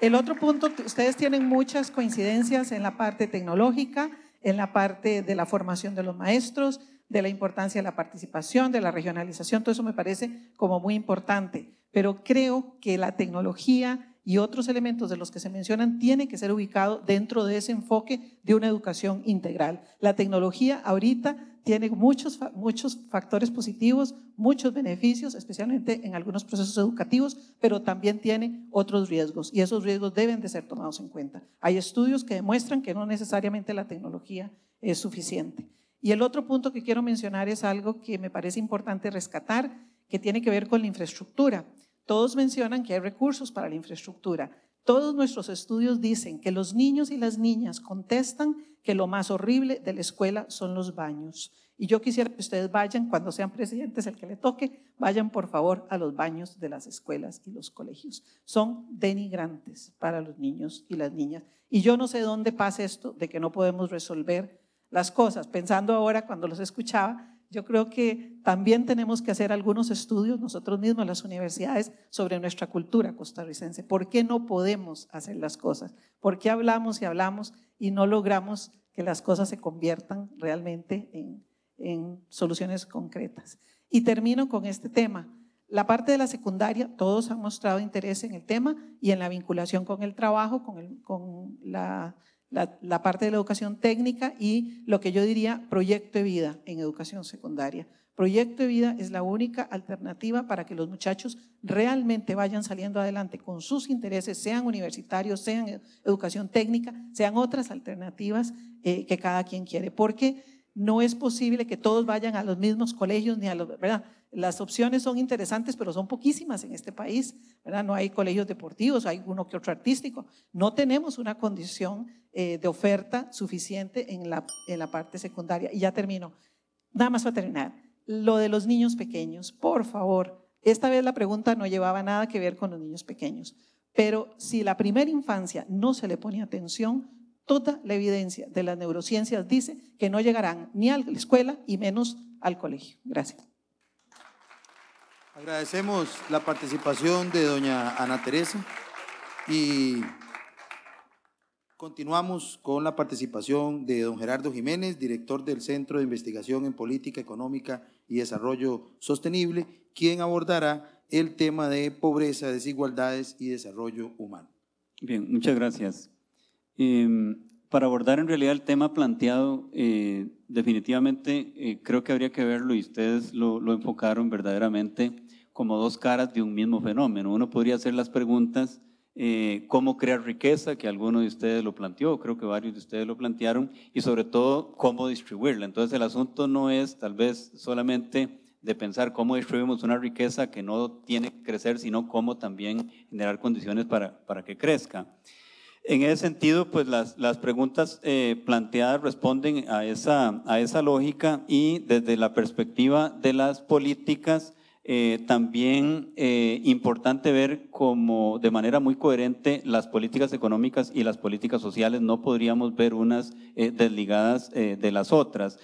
El otro punto, ustedes tienen muchas coincidencias en la parte tecnológica, en la parte de la formación de los maestros, de la importancia de la participación, de la regionalización, todo eso me parece como muy importante, pero creo que la tecnología y otros elementos de los que se mencionan tienen que ser ubicados dentro de ese enfoque de una educación integral. La tecnología ahorita tiene muchos, muchos factores positivos, muchos beneficios, especialmente en algunos procesos educativos, pero también tiene otros riesgos y esos riesgos deben de ser tomados en cuenta. Hay estudios que demuestran que no necesariamente la tecnología es suficiente. Y el otro punto que quiero mencionar es algo que me parece importante rescatar, que tiene que ver con la infraestructura. Todos mencionan que hay recursos para la infraestructura. Todos nuestros estudios dicen que los niños y las niñas contestan que lo más horrible de la escuela son los baños. Y yo quisiera que ustedes vayan, cuando sean presidentes, el que le toque, vayan por favor a los baños de las escuelas y los colegios. Son denigrantes para los niños y las niñas. Y yo no sé dónde pasa esto de que no podemos resolver las cosas. Pensando ahora, cuando los escuchaba, yo creo que también tenemos que hacer algunos estudios nosotros mismos, las universidades, sobre nuestra cultura costarricense. ¿Por qué no podemos hacer las cosas? ¿Por qué hablamos y hablamos y no logramos que las cosas se conviertan realmente en, en soluciones concretas? Y termino con este tema. La parte de la secundaria, todos han mostrado interés en el tema y en la vinculación con el trabajo, con, el, con la la, parte de la educación técnica y lo que yo diría proyecto de vida en educación secundaria. Proyecto de vida es la única alternativa para que los muchachos realmente vayan saliendo adelante con sus intereses, sean universitarios, sean educación técnica, sean otras alternativas eh, que cada quien quiere. Porque no es posible que todos vayan a los mismos colegios ni a los, ¿verdad? Las opciones son interesantes, pero son poquísimas en este país, No hay colegios deportivos, hay uno que otro artístico. No tenemos una condición eh, de oferta suficiente en la, en la parte secundaria. Y ya termino. Nada más para terminar. Lo de los niños pequeños, por favor. Esta vez la pregunta no llevaba nada que ver con los niños pequeños. Pero si la primera infancia no se le pone atención, toda la evidencia de las neurociencias dice que no llegarán ni a la escuela y menos al colegio. Gracias. Agradecemos la participación de doña Ana Teresa y continuamos con la participación de don Gerardo Jiménez, director del Centro de Investigación en Política Económica y Desarrollo Sostenible, quien abordará el tema de pobreza, desigualdades y desarrollo humano. Bien, muchas gracias. Em, para abordar en realidad el tema planteado, eh, definitivamente eh, creo que habría que verlo y ustedes lo enfocaron verdaderamente como dos caras de un mismo fenómeno. Uno podría hacer las preguntas, eh, cómo crear riqueza, que alguno de ustedes lo planteó, creo que varios de ustedes lo plantearon, y sobre todo cómo distribuirla. Entonces el asunto no es tal vez solamente de pensar cómo distribuimos una riqueza que no tiene que crecer, sino cómo también generar condiciones para, para que crezca. En ese sentido, pues las, preguntas eh, planteadas responden a esa, a esa lógica y desde la perspectiva de las políticas, eh, también eh, importante ver como de manera muy coherente las políticas económicas y las políticas sociales, no podríamos ver unas eh, desligadas eh, de las otras.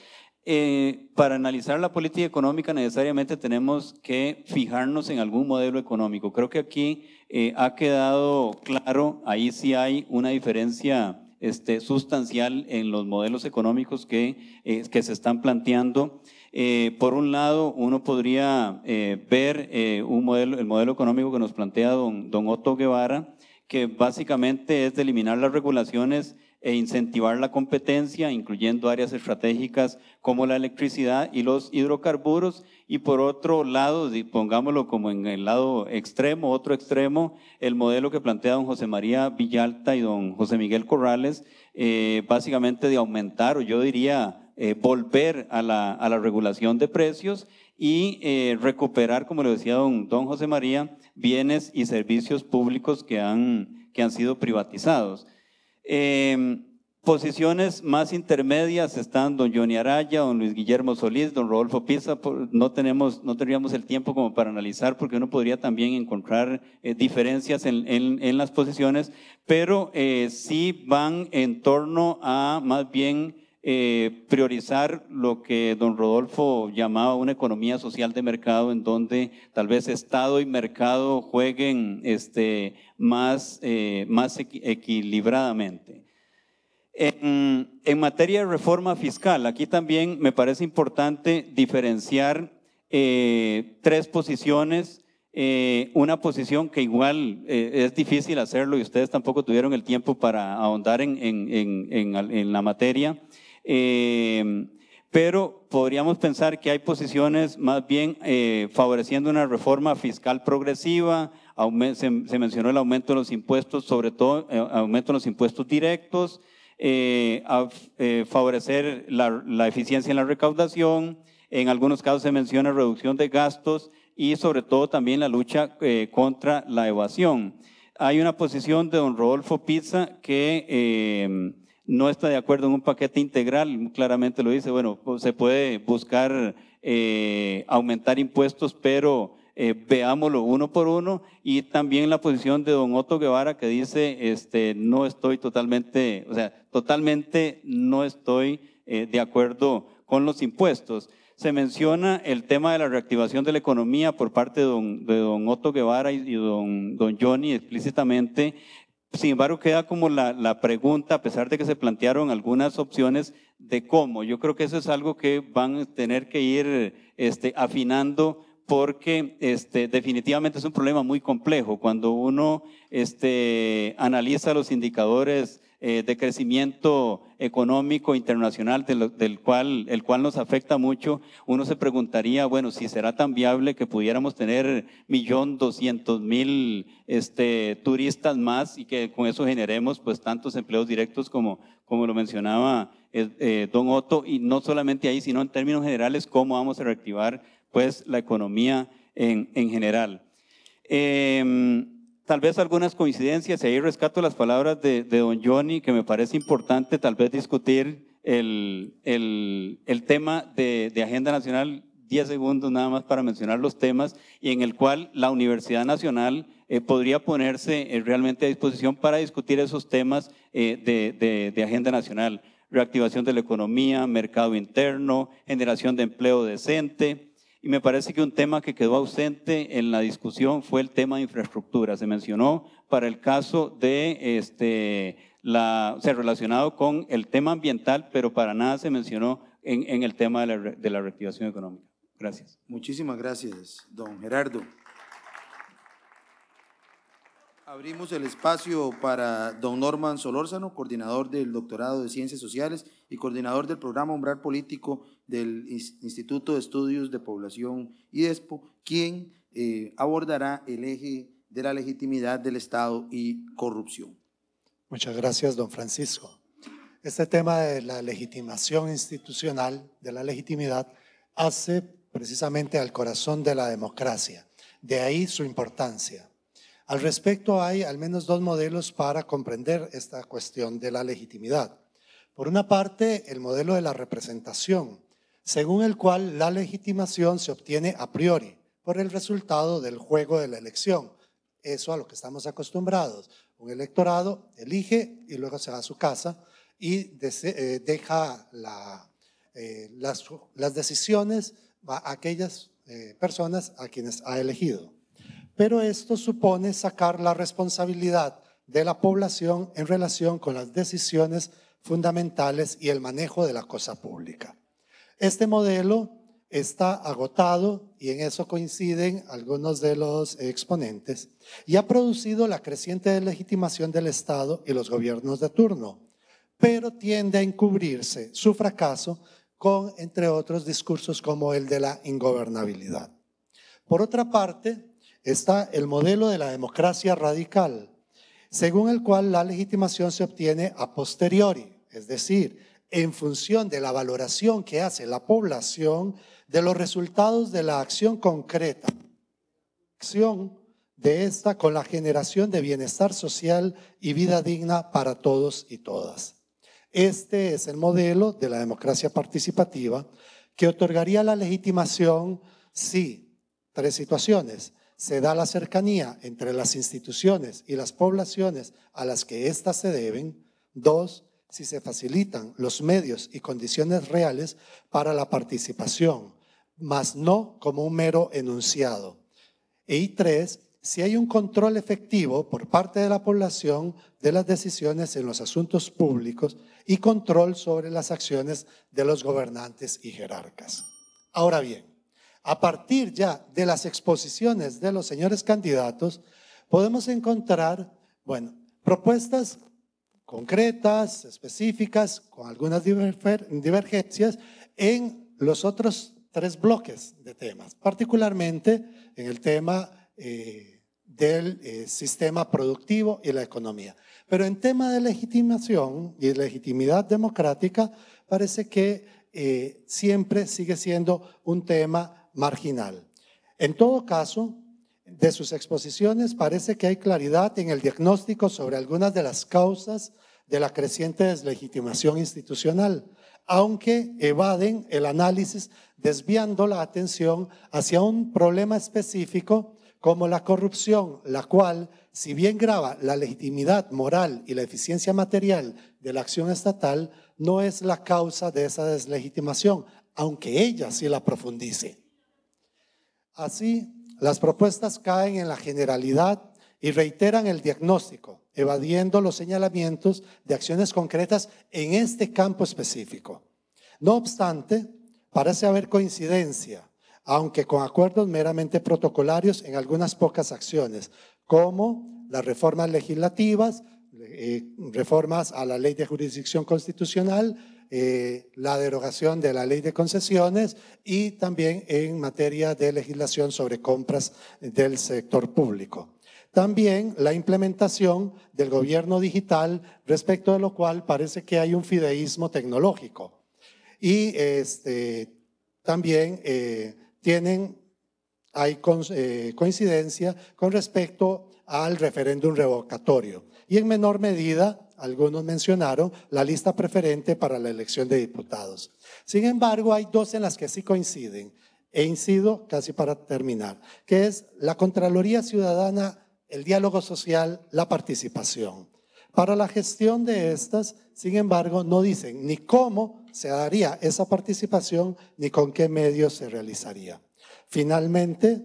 para analizar la política económica necesariamente tenemos que fijarnos en algún modelo económico. Creo que aquí ha quedado claro, ahí sí hay una diferencia este, sustancial en los modelos económicos que, que se están planteando. Eh, por un lado, uno podría eh, ver eh, un modelo, el modelo económico que nos plantea don, don, Otto Guevara, que básicamente es de eliminar las regulaciones e incentivar la competencia, incluyendo áreas estratégicas como la electricidad y los hidrocarburos. Y por otro lado, pongámoslo como en el lado extremo, otro extremo, el modelo que plantea don José María Villalta y don José Miguel Corrales, básicamente de aumentar, o yo diría, eh, volver a la, a la, regulación de precios y eh, recuperar, como le decía don, don José María, bienes y servicios públicos que han, que han sido privatizados. Em, posiciones más intermedias están don Johnny Araya, don Luis Guillermo Solís, don Rodolfo Pisa. No, tenemos, no tendríamos el tiempo como para analizar porque uno podría también encontrar eh, diferencias en, en, las posiciones, pero sí van en torno a más bien eh, priorizar lo que don Rodolfo llamaba una economía social de mercado, en donde tal vez Estado y mercado jueguen este, más, eh, equilibradamente. En, materia de reforma fiscal, aquí también me parece importante diferenciar eh, tres posiciones. una posición que igual es difícil hacerlo y ustedes tampoco tuvieron el tiempo para ahondar en la materia, Em, pero podríamos pensar que hay posiciones más bien eh, favoreciendo una reforma fiscal progresiva, se, mencionó el aumento de los impuestos, sobre todo eh, aumento de los impuestos directos, eh, favorecer la, eficiencia en la recaudación, en algunos casos se menciona reducción de gastos y sobre todo también la lucha contra la evasión. Hay una posición de don Rodolfo Pizza que em, no está de acuerdo en un paquete integral, claramente lo dice, bueno, pues, se puede buscar eh, aumentar impuestos, pero eh, veámoslo uno por uno, y también la posición de don Otto Guevara que dice, este, no estoy totalmente, o sea, totalmente no estoy eh, de acuerdo con los impuestos. Se menciona el tema de la reactivación de la economía por parte de don, Otto Guevara y, don, don Johnny explícitamente, sin embargo, queda como la, pregunta, a pesar de que se plantearon algunas opciones de cómo. Yo creo que eso es algo que van a tener que ir este, afinando porque este, definitivamente es un problema muy complejo. Cuando uno este, analiza los indicadores eh, de crecimiento económico internacional del cual, el cual nos afecta mucho, uno se preguntaría, bueno, si será tan viable que pudiéramos tener millón doscientos mil este, turistas más y que con eso generemos pues tantos empleos directos como, como lo mencionaba eh, eh, don Otto, y no solamente ahí, sino en términos generales, cómo vamos a reactivar pues la economía en, general. Em, tal vez algunas coincidencias, y ahí rescato las palabras de, don Johnny, que me parece importante tal vez discutir el, el, tema de, Agenda Nacional, 10 segundos nada más para mencionar los temas, y en el cual la Universidad Nacional eh, podría ponerse eh, realmente a disposición para discutir esos temas eh, de, de Agenda Nacional reactivación de la economía, mercado interno, generación de empleo decente, y me parece que un tema que quedó ausente en la discusión fue el tema de infraestructura. Se mencionó para el caso de este, la, o sea, relacionado con el tema ambiental, pero para nada se mencionó en, el tema de la, de la reactivación económica. Gracias. Muchísimas gracias, don Gerardo. Abrimos el espacio para don Norman Solórzano, coordinador del doctorado de Ciencias Sociales y coordinador del programa Umbral Político del Instituto de Estudios de Población y Expo, quien eh, abordará el eje de la legitimidad del Estado y corrupción. Muchas gracias, don Francisco. Este tema de la legitimación institucional, de la legitimidad, hace precisamente al corazón de la democracia. De ahí su importancia. Al respecto hay al menos dos modelos para comprender esta cuestión de la legitimidad. Por una parte, el modelo de la representación, según el cual la legitimación se obtiene a priori por el resultado del juego de la elección. Eso a lo que estamos acostumbrados. Un electorado elige y luego se va a su casa y eh, deja eh, las, decisiones a aquellas eh, personas a quienes ha elegido. Pero esto supone sacar la responsabilidad de la población en relación con las decisiones fundamentales y el manejo de la cosa pública. Este modelo está agotado y en eso coinciden algunos de los exponentes y ha producido la creciente legitimación del Estado y los gobiernos de turno, pero tiende a encubrirse su fracaso con, entre otros, discursos como el de la ingobernabilidad. Por otra parte, está el modelo de la democracia radical, según el cual la legitimación se obtiene a posteriori, es decir, en función de la valoración que hace la población de los resultados de la acción concreta. Acción de esta con la generación de bienestar social y vida digna para todos y todas. Este es el modelo de la democracia participativa que otorgaría la legitimación si tres situaciones se da la cercanía entre las instituciones y las poblaciones a las que éstas se deben, dos, si se facilitan los medios y condiciones reales para la participación, mas no como un mero enunciado. Y e tres, si hay un control efectivo por parte de la población de las decisiones en los asuntos públicos y control sobre las acciones de los gobernantes y jerarcas. Ahora bien, a partir ya de las exposiciones de los señores candidatos, podemos encontrar, bueno, propuestas concretas, específicas, con algunas divergencias en los otros tres bloques de temas, particularmente en el tema eh, del eh, sistema productivo y la economía. Pero en tema de legitimación y legitimidad democrática, parece que eh, siempre sigue siendo un tema marginal. En todo caso, de sus exposiciones parece que hay claridad en el diagnóstico sobre algunas de las causas de la creciente deslegitimación institucional, aunque evaden el análisis desviando la atención hacia un problema específico como la corrupción, la cual, si bien grava la legitimidad moral y la eficiencia material de la acción estatal, no es la causa de esa deslegitimación, aunque ella sí la profundice. Así, las propuestas caen en la generalidad y reiteran el diagnóstico, evadiendo los señalamientos de acciones concretas en este campo específico. No obstante, parece haber coincidencia, aunque con acuerdos meramente protocolarios en algunas pocas acciones, como las reformas legislativas, eh, reformas a la ley de jurisdicción constitucional, eh, la derogación de la ley de concesiones y también en materia de legislación sobre compras del sector público. También la implementación del gobierno digital, respecto de lo cual parece que hay un fideísmo tecnológico. Y este, también eh, tienen, hay eh, coincidencia con respecto al referéndum revocatorio. Y en menor medida, algunos mencionaron la lista preferente para la elección de diputados. Sin embargo, hay dos en las que sí coinciden e incido casi para terminar, que es la Contraloría Ciudadana el diálogo social, la participación. Para la gestión de estas, sin embargo, no dicen ni cómo se daría esa participación ni con qué medios se realizaría. Finalmente,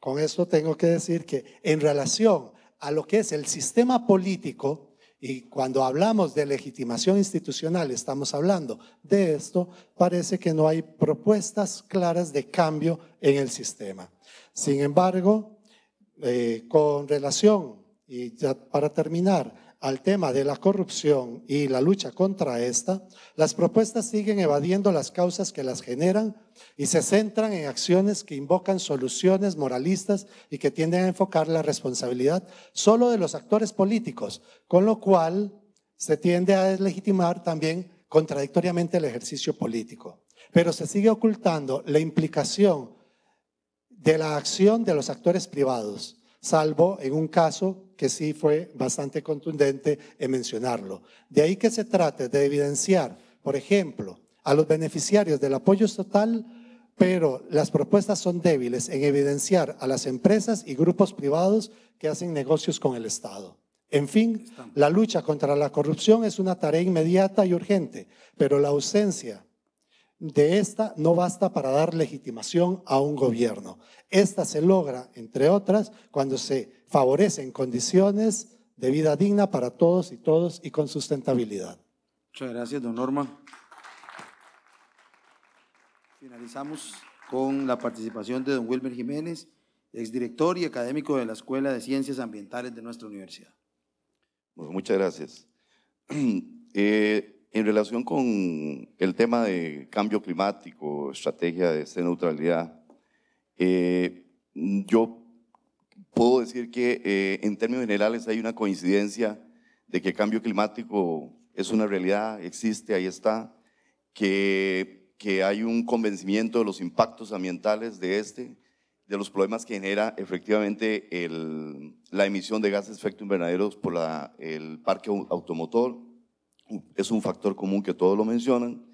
con esto tengo que decir que en relación a lo que es el sistema político, y cuando hablamos de legitimación institucional, estamos hablando de esto, parece que no hay propuestas claras de cambio en el sistema. Sin embargo, eh, con relación, y para terminar, al tema de la corrupción y la lucha contra esta, las propuestas siguen evadiendo las causas que las generan y se centran en acciones que invocan soluciones moralistas y que tienden a enfocar la responsabilidad solo de los actores políticos, con lo cual se tiende a deslegitimar también contradictoriamente el ejercicio político. Pero se sigue ocultando la implicación de la acción de los actores privados, salvo en un caso que sí fue bastante contundente en mencionarlo. De ahí que se trate de evidenciar, por ejemplo, a los beneficiarios del apoyo estatal, pero las propuestas son débiles en evidenciar a las empresas y grupos privados que hacen negocios con el Estado. En fin, la lucha contra la corrupción es una tarea inmediata y urgente, pero la ausencia de esta no basta para dar legitimación a un gobierno. Esta se logra, entre otras, cuando se favorecen condiciones de vida digna para todos y todos y con sustentabilidad. Muchas gracias, don Norma. Finalizamos con la participación de don Wilmer Jiménez, exdirector y académico de la Escuela de Ciencias Ambientales de nuestra universidad. Pues muchas gracias. Eh, en relación con el tema de cambio climático, estrategia de ser neutralidad, eh, yo puedo decir que eh, en términos generales hay una coincidencia de que cambio climático es una realidad, existe, ahí está, que, hay un convencimiento de los impactos ambientales de este, de los problemas que genera efectivamente la emisión de gases efecto invernadero por el parque automotor es un factor común que todos lo mencionan.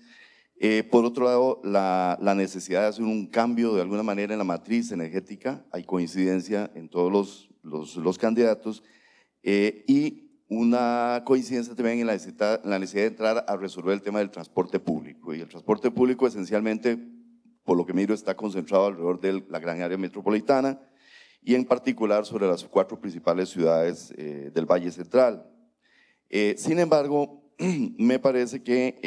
Eh, por otro lado, la, necesidad de hacer un cambio de alguna manera en la matriz energética, hay coincidencia en todos los, los, candidatos, eh, y una coincidencia también en la, necesidad, la necesidad de entrar a resolver el tema del transporte público. Y el transporte público esencialmente, por lo que miro, está concentrado alrededor de la gran área metropolitana y en particular sobre las cuatro principales ciudades eh, del Valle Central. sin embargo, me parece que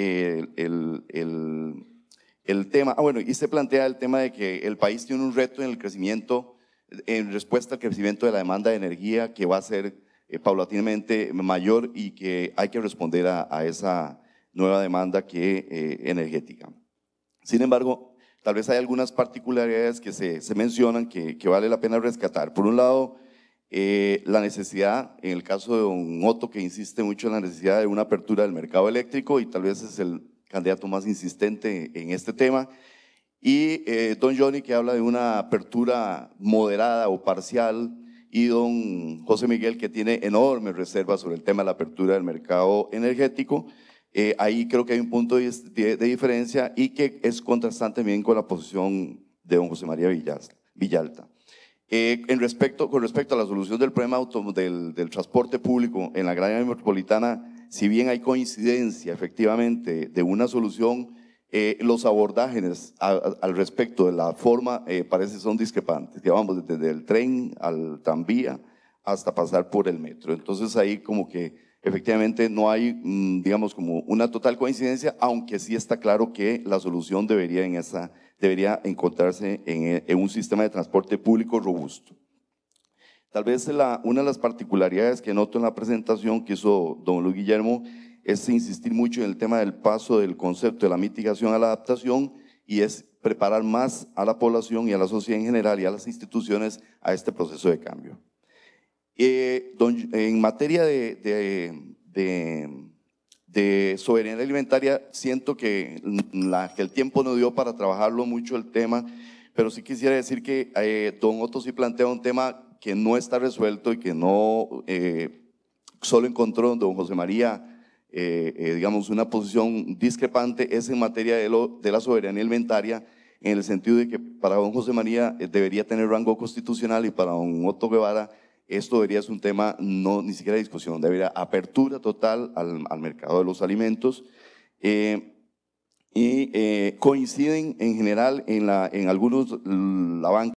el, tema, ah, bueno, y se plantea el tema de que el país tiene un reto en el crecimiento, en respuesta al crecimiento de la demanda de energía que va a ser eh, paulatinamente mayor y que hay que responder a, esa nueva demanda que, eh, energética. Sin embargo, tal vez hay algunas particularidades que se, mencionan que, que vale la pena rescatar. Por un lado, eh, la necesidad, en el caso de Don Otto, que insiste mucho en la necesidad de una apertura del mercado eléctrico y tal vez es el candidato más insistente en este tema. Y eh, Don Johnny, que habla de una apertura moderada o parcial. Y Don José Miguel, que tiene enormes reservas sobre el tema de la apertura del mercado energético. Eh, ahí creo que hay un punto de, diferencia y que es contrastante también con la posición de Don José María Villalta. Eh, en respecto, con respecto a la solución del problema del, transporte público en la gran área metropolitana, si bien hay coincidencia efectivamente de una solución, eh, los abordajes al respecto de la forma eh, parece son discrepantes, llevamos desde el tren al tranvía hasta pasar por el metro. Entonces ahí como que efectivamente no hay, mm, digamos, como una total coincidencia, aunque sí está claro que la solución debería en esa debería encontrarse en, un sistema de transporte público robusto. Tal vez una de las particularidades que noto en la presentación que hizo don Luis Guillermo es insistir mucho en el tema del paso del concepto de la mitigación a la adaptación y es preparar más a la población y a la sociedad en general y a las instituciones a este proceso de cambio. Eh, en materia de de soberanía alimentaria, siento que, el tiempo no dio para trabajarlo mucho el tema, pero sí quisiera decir que eh, don Otto sí plantea un tema que no está resuelto y que no eh, solo encontró don José María, eh, digamos, una posición discrepante, es en materia de, de la soberanía alimentaria, en el sentido de que para don José María debería tener rango constitucional y para don Otto Guevara esto debería ser un tema, no, ni siquiera discusión, debería apertura total al, mercado de los alimentos. Eh, y eh, coinciden en general en, la, en algunos la banca.